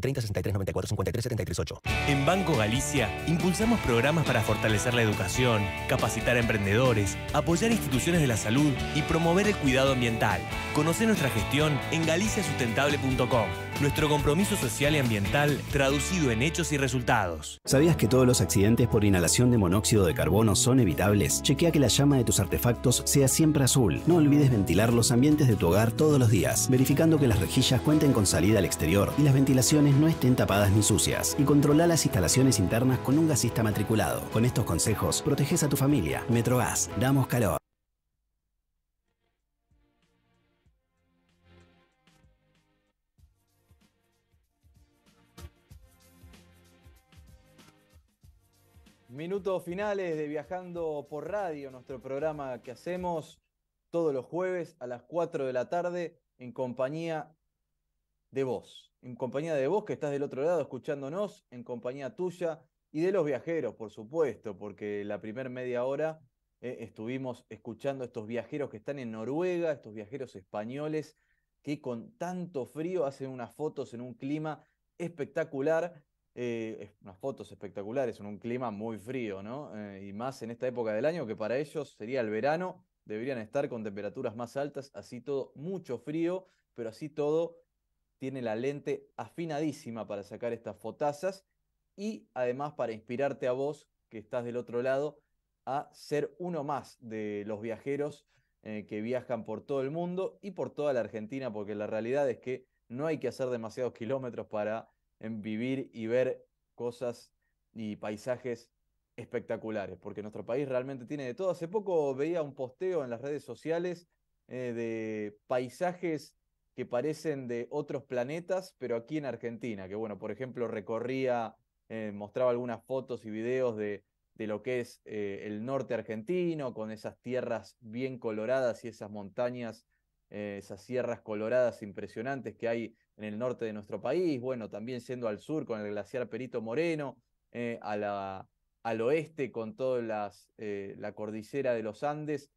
94 53 73 8. En Banco Galicia impulsamos programas para fortalecer la educación, capacitar a emprendedores, apoyar instituciones de la salud y promover el cuidado ambiental. Conoce nuestra gestión en galiciasustentable.com. Nuestro compromiso social y ambiental traducido en hechos y resultados. ¿Sabías que todos los accidentes por inhalación de monóxido de carbono son evitables? Chequea que la llama de tus artefactos sea siempre azul. No olvides ventilar los ambientes de tu hogar todos los días, verificando que las rejillas cuenten con salida al exterior y las ventilaciones no estén tapadas ni sucias. Y controla las instalaciones internas con un gasista matriculado. Con estos consejos, proteges a tu familia. Metrogas, damos calor. Minutos finales de Viajando por Radio, nuestro programa que hacemos todos los jueves a las 4 de la tarde en compañía de vos, en compañía de vos que estás del otro lado escuchándonos, en compañía tuya y de los viajeros, por supuesto, porque la primer media hora eh, estuvimos escuchando a estos viajeros que están en Noruega, estos viajeros españoles que con tanto frío hacen unas fotos en un clima espectacular eh, unas fotos espectaculares en un clima muy frío, ¿no? Eh, y más en esta época del año, que para ellos sería el verano, deberían estar con temperaturas más altas, así todo, mucho frío, pero así todo tiene la lente afinadísima para sacar estas fotazas y además para inspirarte a vos, que estás del otro lado, a ser uno más de los viajeros eh, que viajan por todo el mundo y por toda la Argentina, porque la realidad es que no hay que hacer demasiados kilómetros para en vivir y ver cosas y paisajes espectaculares, porque nuestro país realmente tiene de todo. Hace poco veía un posteo en las redes sociales eh, de paisajes que parecen de otros planetas, pero aquí en Argentina, que bueno, por ejemplo, recorría, eh, mostraba algunas fotos y videos de, lo que es eh, el norte argentino, con esas tierras bien coloradas y esas montañas eh, esas sierras coloradas impresionantes que hay en el norte de nuestro país, bueno, también yendo al sur con el glaciar Perito Moreno, eh, a la, al oeste con toda eh, la cordillera de los Andes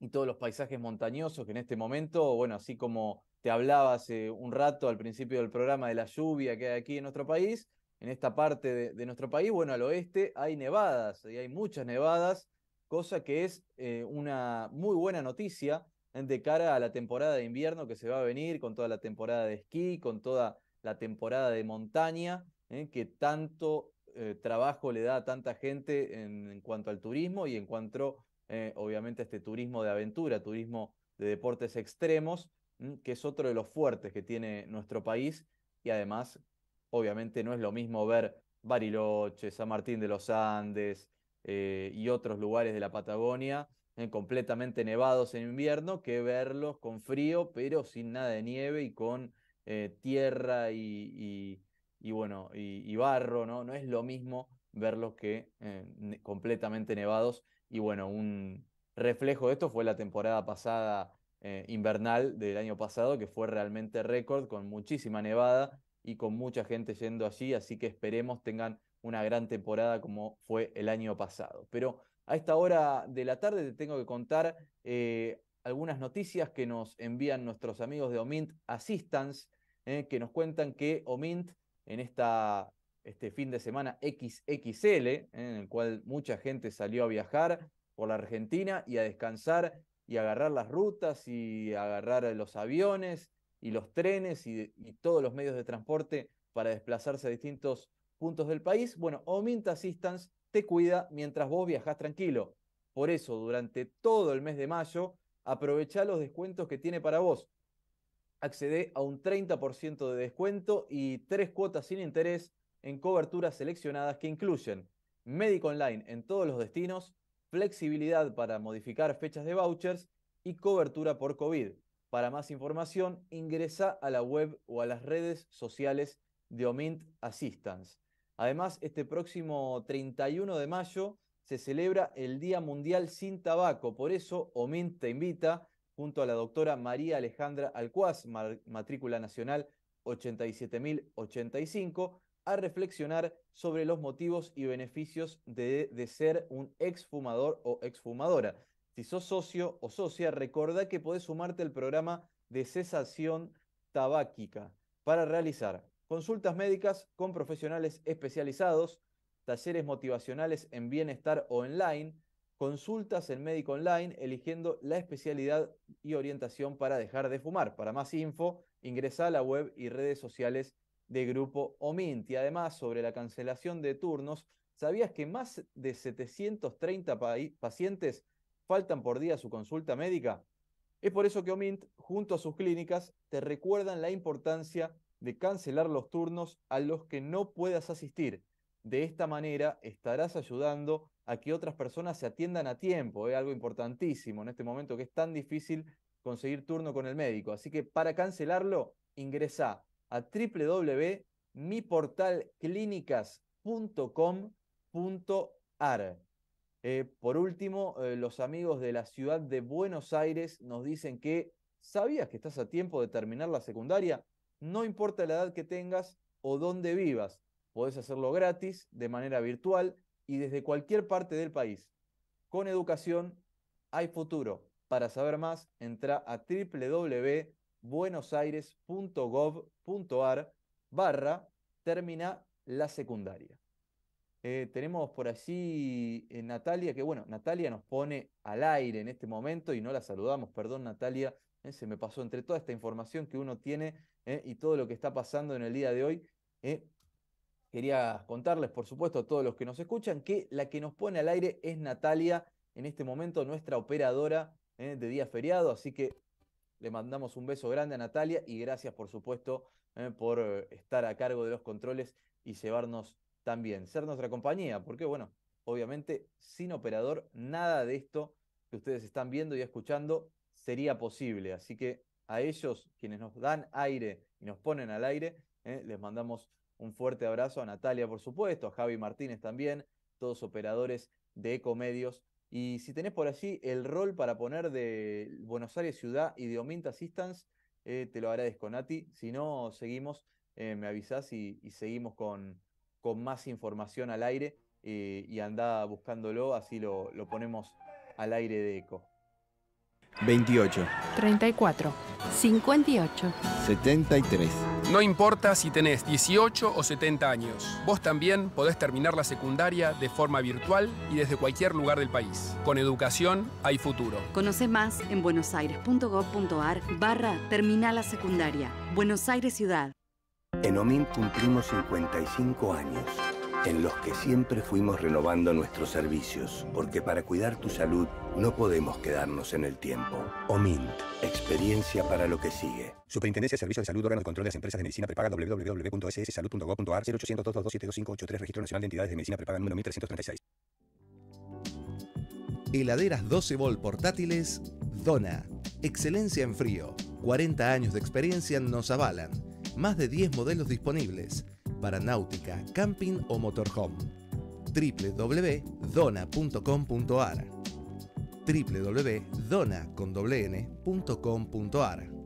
y todos los paisajes montañosos que en este momento, bueno, así como te hablaba hace un rato al principio del programa de la lluvia que hay aquí en nuestro país, en esta parte de, nuestro país, bueno, al oeste hay nevadas y hay muchas nevadas, cosa que es una muy buena noticia de cara a la temporada de invierno que se va a venir, con toda la temporada de esquí, con toda la temporada de montaña, ¿eh? que tanto eh, trabajo le da a tanta gente en, cuanto al turismo y en cuanto, eh, obviamente, a este turismo de aventura, turismo de deportes extremos, que es otro de los fuertes que tiene nuestro país. Y además, obviamente, no es lo mismo ver Bariloche, San Martín de los Andes y otros lugares de la Patagonia completamente nevados en invierno que verlos con frío, pero sin nada de nieve y con eh, tierra y, bueno, y, barro, ¿no? No es lo mismo verlos que eh, completamente nevados. Y bueno, un reflejo de esto fue la temporada pasada eh, invernal del año pasado, que fue realmente récord, con muchísima nevada y con mucha gente yendo allí, así que esperemos tengan una gran temporada como fue el año pasado. Pero a esta hora de la tarde te tengo que contar eh, algunas noticias que nos envían nuestros amigos de OMINT Assistance, eh, que nos cuentan que OMINT en esta, este fin de semana XXL, eh, en el cual mucha gente salió a viajar por la Argentina y a descansar y agarrar las rutas y agarrar los aviones y los trenes y, y todos los medios de transporte para desplazarse a distintos puntos del país. Bueno, OMINT Assistance te cuida mientras vos viajás tranquilo. Por eso, durante todo el mes de mayo, aprovecha los descuentos que tiene para vos. Accede a un 30% de descuento y tres cuotas sin interés en coberturas seleccionadas que incluyen médico online en todos los destinos, flexibilidad para modificar fechas de vouchers y cobertura por COVID. Para más información, ingresa a la web o a las redes sociales de Omint Assistance. Además, este próximo 31 de mayo se celebra el Día Mundial sin Tabaco. Por eso, Omin te invita, junto a la doctora María Alejandra Alcuaz, matrícula nacional 87085, a reflexionar sobre los motivos y beneficios de, ser un exfumador o exfumadora. Si sos socio o socia, recuerda que podés sumarte al programa de cesación tabáquica para realizar consultas médicas con profesionales especializados, talleres motivacionales en bienestar o online, consultas en médico online, eligiendo la especialidad y orientación para dejar de fumar. Para más info, ingresa a la web y redes sociales de Grupo OMINT. Y además, sobre la cancelación de turnos, ¿sabías que más de 730 pacientes faltan por día a su consulta médica? Es por eso que OMINT, junto a sus clínicas, te recuerdan la importancia de cancelar los turnos a los que no puedas asistir. De esta manera estarás ayudando a que otras personas se atiendan a tiempo, es ¿eh? algo importantísimo en este momento que es tan difícil conseguir turno con el médico. Así que para cancelarlo, ingresa a www.miportalclinicas.com.ar. Eh, por último, eh, los amigos de la ciudad de Buenos Aires nos dicen que, ¿sabías que estás a tiempo de terminar la secundaria? No importa la edad que tengas o dónde vivas, podés hacerlo gratis, de manera virtual y desde cualquier parte del país. Con educación hay futuro. Para saber más, entra a www.buenosaires.gov.ar barra termina la secundaria. Eh, tenemos por allí eh, Natalia, que bueno, Natalia nos pone al aire en este momento y no la saludamos, perdón Natalia, eh, se me pasó entre toda esta información que uno tiene ¿eh? y todo lo que está pasando en el día de hoy. ¿eh? Quería contarles, por supuesto, a todos los que nos escuchan, que la que nos pone al aire es Natalia, en este momento nuestra operadora ¿eh? de día feriado, así que le mandamos un beso grande a Natalia y gracias, por supuesto, por estar a cargo de los controles y llevarnos también, ser nuestra compañía, porque bueno, obviamente sin operador nada de esto que ustedes están viendo y escuchando sería posible. Así que a ellos, quienes nos dan aire y nos ponen al aire. ¿eh? les mandamos un fuerte abrazo a Natalia, por supuesto, a Javi Martínez también, todos operadores de Ecomedios. Y si tenés por allí el rol para poner de Buenos Aires Ciudad y de Ominta Assistance, eh, te lo agradezco, Nati. Si no, seguimos, eh, me avisás y, seguimos con, con, más información al aire y anda buscándolo, así lo ponemos al aire de Eco. 28. 34. 58. 73. No importa si tenés 18 o 70 años, vos también podés terminar la secundaria de forma virtual y desde cualquier lugar del país. Con educación hay futuro. Conoce más en buenosaires.gov.ar barra Terminal la Secundaria. Buenos Aires Ciudad. En OMIN cumplimos 55 años en los que siempre fuimos renovando nuestros servicios, porque para cuidar tu salud no podemos quedarnos en el tiempo. OMINT, experiencia para lo que sigue. Superintendencia de Servicios de Salud, órgano de control de las empresas de medicina prepaga www.sssalud.gov.ar 0800 227 Registro Nacional de Entidades de Medicina Prepaga número 1336. Heladeras 12 volt portátiles Dona. Excelencia en frío. 40 años de experiencia nos avalan. Más de 10 modelos disponibles para náutica, camping o motorhome. www.dona.com.ar www.dona.com.ar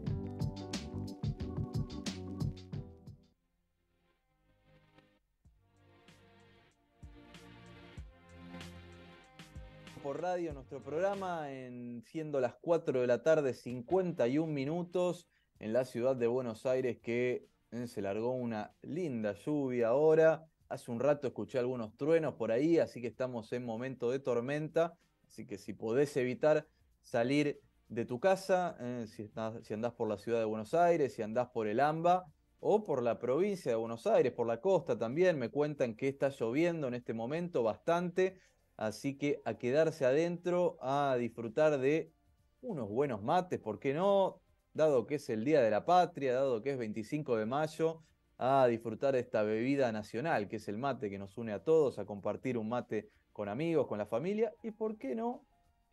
por radio nuestro programa, en, siendo las 4 de la tarde, 51 minutos en la ciudad de Buenos Aires, que eh, se largó una linda lluvia ahora. Hace un rato escuché algunos truenos por ahí, así que estamos en momento de tormenta. Así que si podés evitar salir de tu casa, eh, si, si andás por la ciudad de Buenos Aires, si andás por el AMBA o por la provincia de Buenos Aires, por la costa también, me cuentan que está lloviendo en este momento bastante. Así que a quedarse adentro, a disfrutar de unos buenos mates, ¿por qué no? dado que es el Día de la Patria, dado que es 25 de mayo, a disfrutar esta bebida nacional, que es el mate, que nos une a todos, a compartir un mate con amigos, con la familia, y por qué no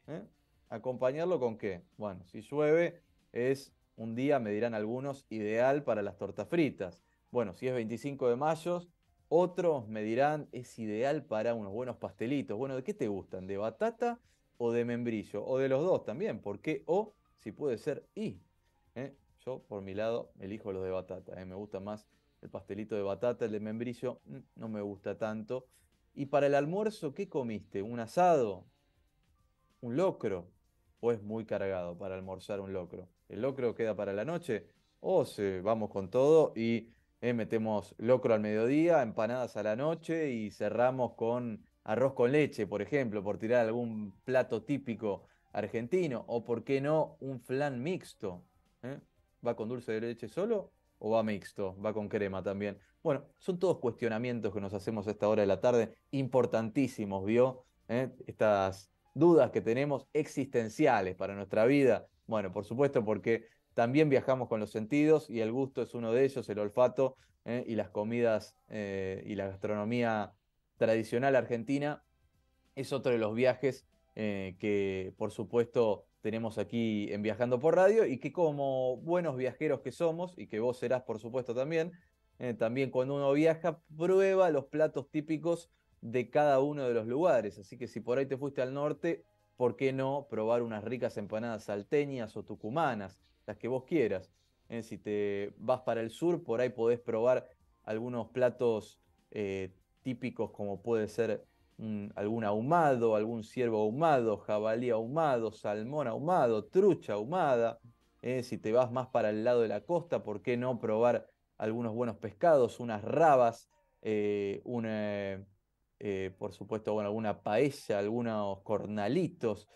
¿eh? acompañarlo con qué. Bueno, si llueve es un día, me dirán algunos, ideal para las tortas fritas. Bueno, si es 25 de mayo, otros me dirán es ideal para unos buenos pastelitos. Bueno, ¿de qué te gustan? ¿De batata o de membrillo? O de los dos también, porque o si puede ser y ¿eh? Yo, por mi lado, elijo los de batata. ¿eh? Me gusta más el pastelito de batata, el de membrillo, mm, no me gusta tanto. ¿Y para el almuerzo qué comiste? ¿Un asado? ¿Un locro? ¿O es muy cargado para almorzar un locro? ¿El locro queda para la noche? ¿O se, vamos con todo y eh, metemos locro al mediodía, empanadas a la noche y cerramos con arroz con leche, por ejemplo, por tirar algún plato típico argentino? ¿O por qué no un flan mixto? ¿eh? ¿Va con dulce de leche solo o va mixto? ¿Va con crema también? Bueno, son todos cuestionamientos que nos hacemos a esta hora de la tarde, importantísimos, ¿vio? ¿Eh? Estas dudas que tenemos existenciales para nuestra vida. Bueno, por supuesto, porque también viajamos con los sentidos y el gusto es uno de ellos, el olfato ¿eh? y las comidas y la gastronomía tradicional argentina es otro de los viajes que por supuesto tenemos aquí en Viajando por Radio y que como buenos viajeros que somos, y que vos serás por supuesto también, eh, también cuando uno viaja prueba los platos típicos de cada uno de los lugares. Así que si por ahí te fuiste al norte, ¿por qué no probar unas ricas empanadas salteñas o tucumanas, las que vos quieras? Eh, si te vas para el sur, por ahí podés probar algunos platos eh, típicos como puede ser algún ahumado, algún ciervo ahumado, jabalí ahumado, salmón ahumado, trucha ahumada. Eh, si te vas más para el lado de la costa, ¿por qué no probar algunos buenos pescados, unas rabas, eh, eh, por supuesto, alguna paella, algunos cornalitos?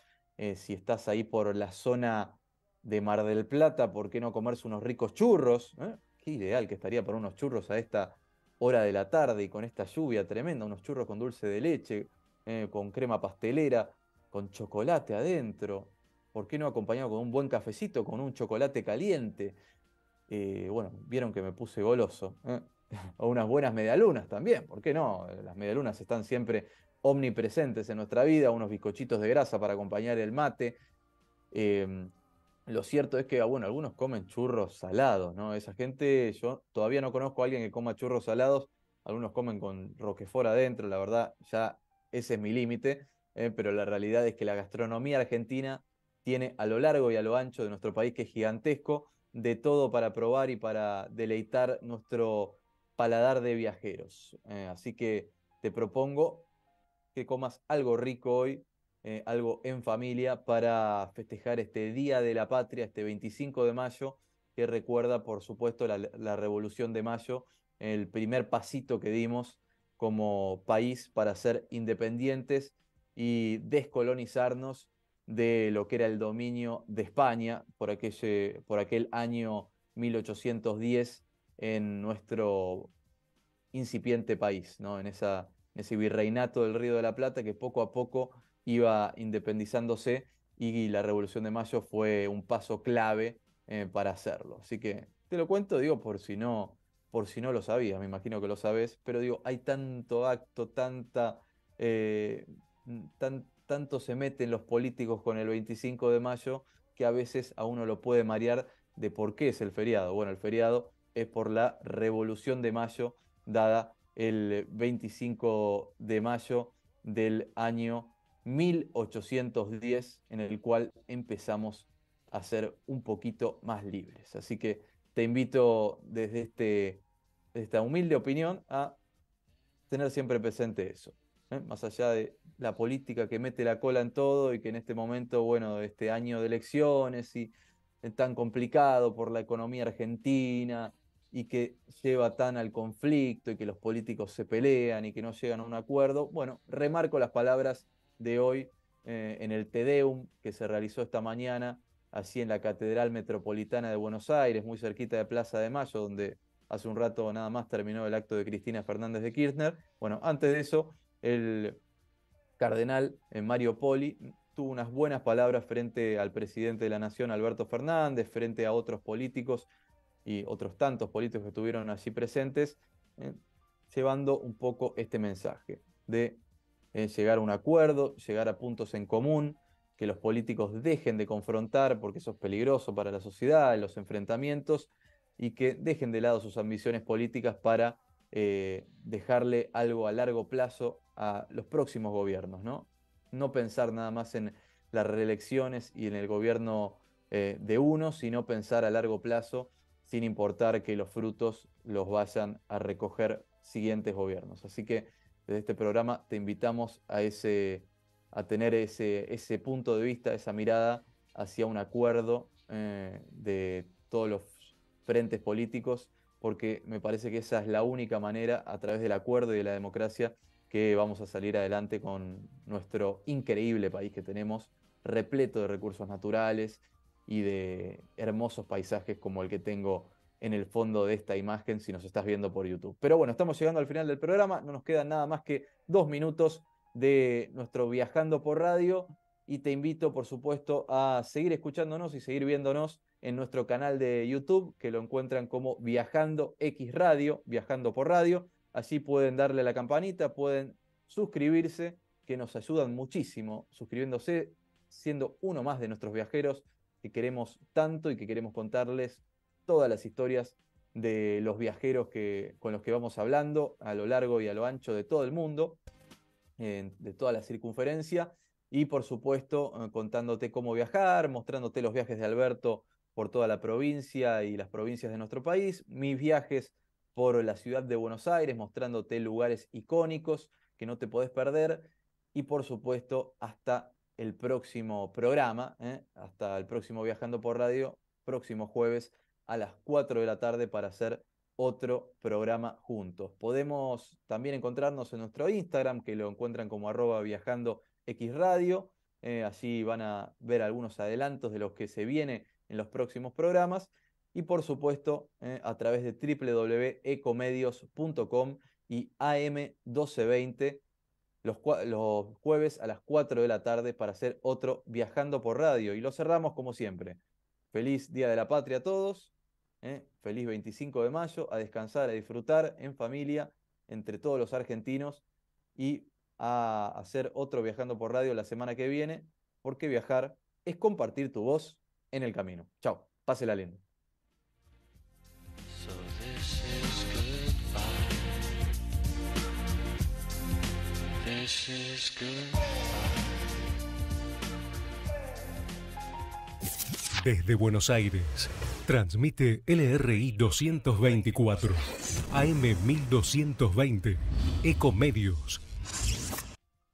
si estás ahí por la zona de Mar del Plata, ¿por qué no comerse unos ricos churros? Qué ideal que estaría por unos churros a esta hora de la tarde y con esta lluvia tremenda, unos churros con dulce de leche, eh, con crema pastelera, con chocolate adentro. ¿Por qué no acompañado con un buen cafecito, con un chocolate caliente? Eh, bueno, vieron que me puse goloso. ¿eh? o unas buenas medialunas también, ¿por qué no? Las medialunas están siempre omnipresentes en nuestra vida, unos bizcochitos de grasa para acompañar el mate. Em, lo cierto es que, ah, bueno, algunos comen churros salados, ¿no? Esa gente, yo todavía no conozco a alguien que coma churros salados, algunos comen con roquefort adentro, la verdad, ya ese es mi límite, eh, pero la realidad es que la gastronomía argentina tiene a lo largo y a lo ancho de nuestro país, que es gigantesco, de todo para probar y para deleitar nuestro paladar de viajeros. Eh, así que te propongo que comas algo rico hoy eh, algo en familia para festejar este Día de la Patria, este 25 de mayo, que recuerda, por supuesto, la, Revolución de Mayo, el primer pasito que dimos como país para ser independientes y descolonizarnos de lo que era el dominio de España por, aquel, por aquel año 1810 en nuestro incipiente país, ¿no? en, esa, en ese virreinato del Río de la Plata que poco a poco iba independizándose y la Revolución de Mayo fue un paso clave eh, para hacerlo. Así que te lo cuento, digo, por si no, por si no lo sabías, me imagino que lo sabes, pero digo, hay tanto acto, tanta, eh, tan, tanto se meten los políticos con el 25 de mayo que a veces a uno lo puede marear de por qué es el feriado. Bueno, el feriado es por la Revolución de Mayo, dada el 25 de mayo del año 1810, en el cual empezamos a ser un poquito más libres. Así que te invito desde, este, esta humilde opinión a tener siempre presente eso. ¿eh? Más allá de la política que mete la cola en todo y que en este momento, bueno, este año de elecciones y tan complicado por la economía argentina y que lleva tan al conflicto y que los políticos se pelean y que no llegan a un acuerdo, bueno, remarco las palabras de hoy eh, en el Tedeum que se realizó esta mañana, así en la Catedral Metropolitana de Buenos Aires, muy cerquita de Plaza de Mayo, donde hace un rato nada más terminó el acto de Cristina Fernández de Kirchner. Bueno, antes de eso, el cardenal eh, Mario Poli tuvo unas buenas palabras frente al presidente de la Nación, Alberto Fernández, frente a otros políticos y otros tantos políticos que estuvieron allí presentes, eh, llevando un poco este mensaje de llegar a un acuerdo, llegar a puntos en común, que los políticos dejen de confrontar porque eso es peligroso para la sociedad, los enfrentamientos, y que dejen de lado sus ambiciones políticas para eh, dejarle algo a largo plazo a los próximos gobiernos, ¿no? No pensar nada más en las reelecciones y en el gobierno eh, de uno, sino pensar a largo plazo sin importar que los frutos los vayan a recoger siguientes gobiernos. Así que desde este programa te invitamos a, ese, a tener ese, ese punto de vista, esa mirada hacia un acuerdo eh, de todos los frentes políticos, porque me parece que esa es la única manera, a través del acuerdo y de la democracia, que vamos a salir adelante con nuestro increíble país que tenemos, repleto de recursos naturales y de hermosos paisajes como el que tengo en el fondo de esta imagen si nos estás viendo por YouTube. Pero bueno, estamos llegando al final del programa, no nos quedan nada más que dos minutos de nuestro Viajando por Radio y te invito, por supuesto, a seguir escuchándonos y seguir viéndonos en nuestro canal de YouTube, que lo encuentran como Viajando X Radio, Viajando por Radio. Así pueden darle a la campanita, pueden suscribirse, que nos ayudan muchísimo suscribiéndose, siendo uno más de nuestros viajeros que queremos tanto y que queremos contarles todas las historias de los viajeros que, con los que vamos hablando a lo largo y a lo ancho de todo el mundo, de toda la circunferencia, y por supuesto eh, contándote cómo viajar, mostrándote los viajes de Alberto por toda la provincia y las provincias de nuestro país, mis viajes por la ciudad de Buenos Aires, mostrándote lugares icónicos que no te podés perder, y por supuesto hasta el próximo programa, ¿eh? hasta el próximo Viajando por Radio, próximo jueves a las 4 de la tarde para hacer otro programa juntos. Podemos también encontrarnos en nuestro Instagram, que lo encuentran como arroba viajando xradio. Eh, así van a ver algunos adelantos de los que se viene en los próximos programas. Y por supuesto, eh, a través de www.ecomedios.com y AM1220, los, los jueves a las 4 de la tarde para hacer otro Viajando por Radio. Y lo cerramos como siempre Feliz Día de la Patria a todos. ¿eh? Feliz 25 de mayo. A descansar, a disfrutar en familia, entre todos los argentinos. Y a hacer otro Viajando por Radio la semana que viene. Porque viajar es compartir tu voz en el camino. Chao. Pase la This Desde Buenos Aires, transmite LRI 224, AM 1220, Ecomedios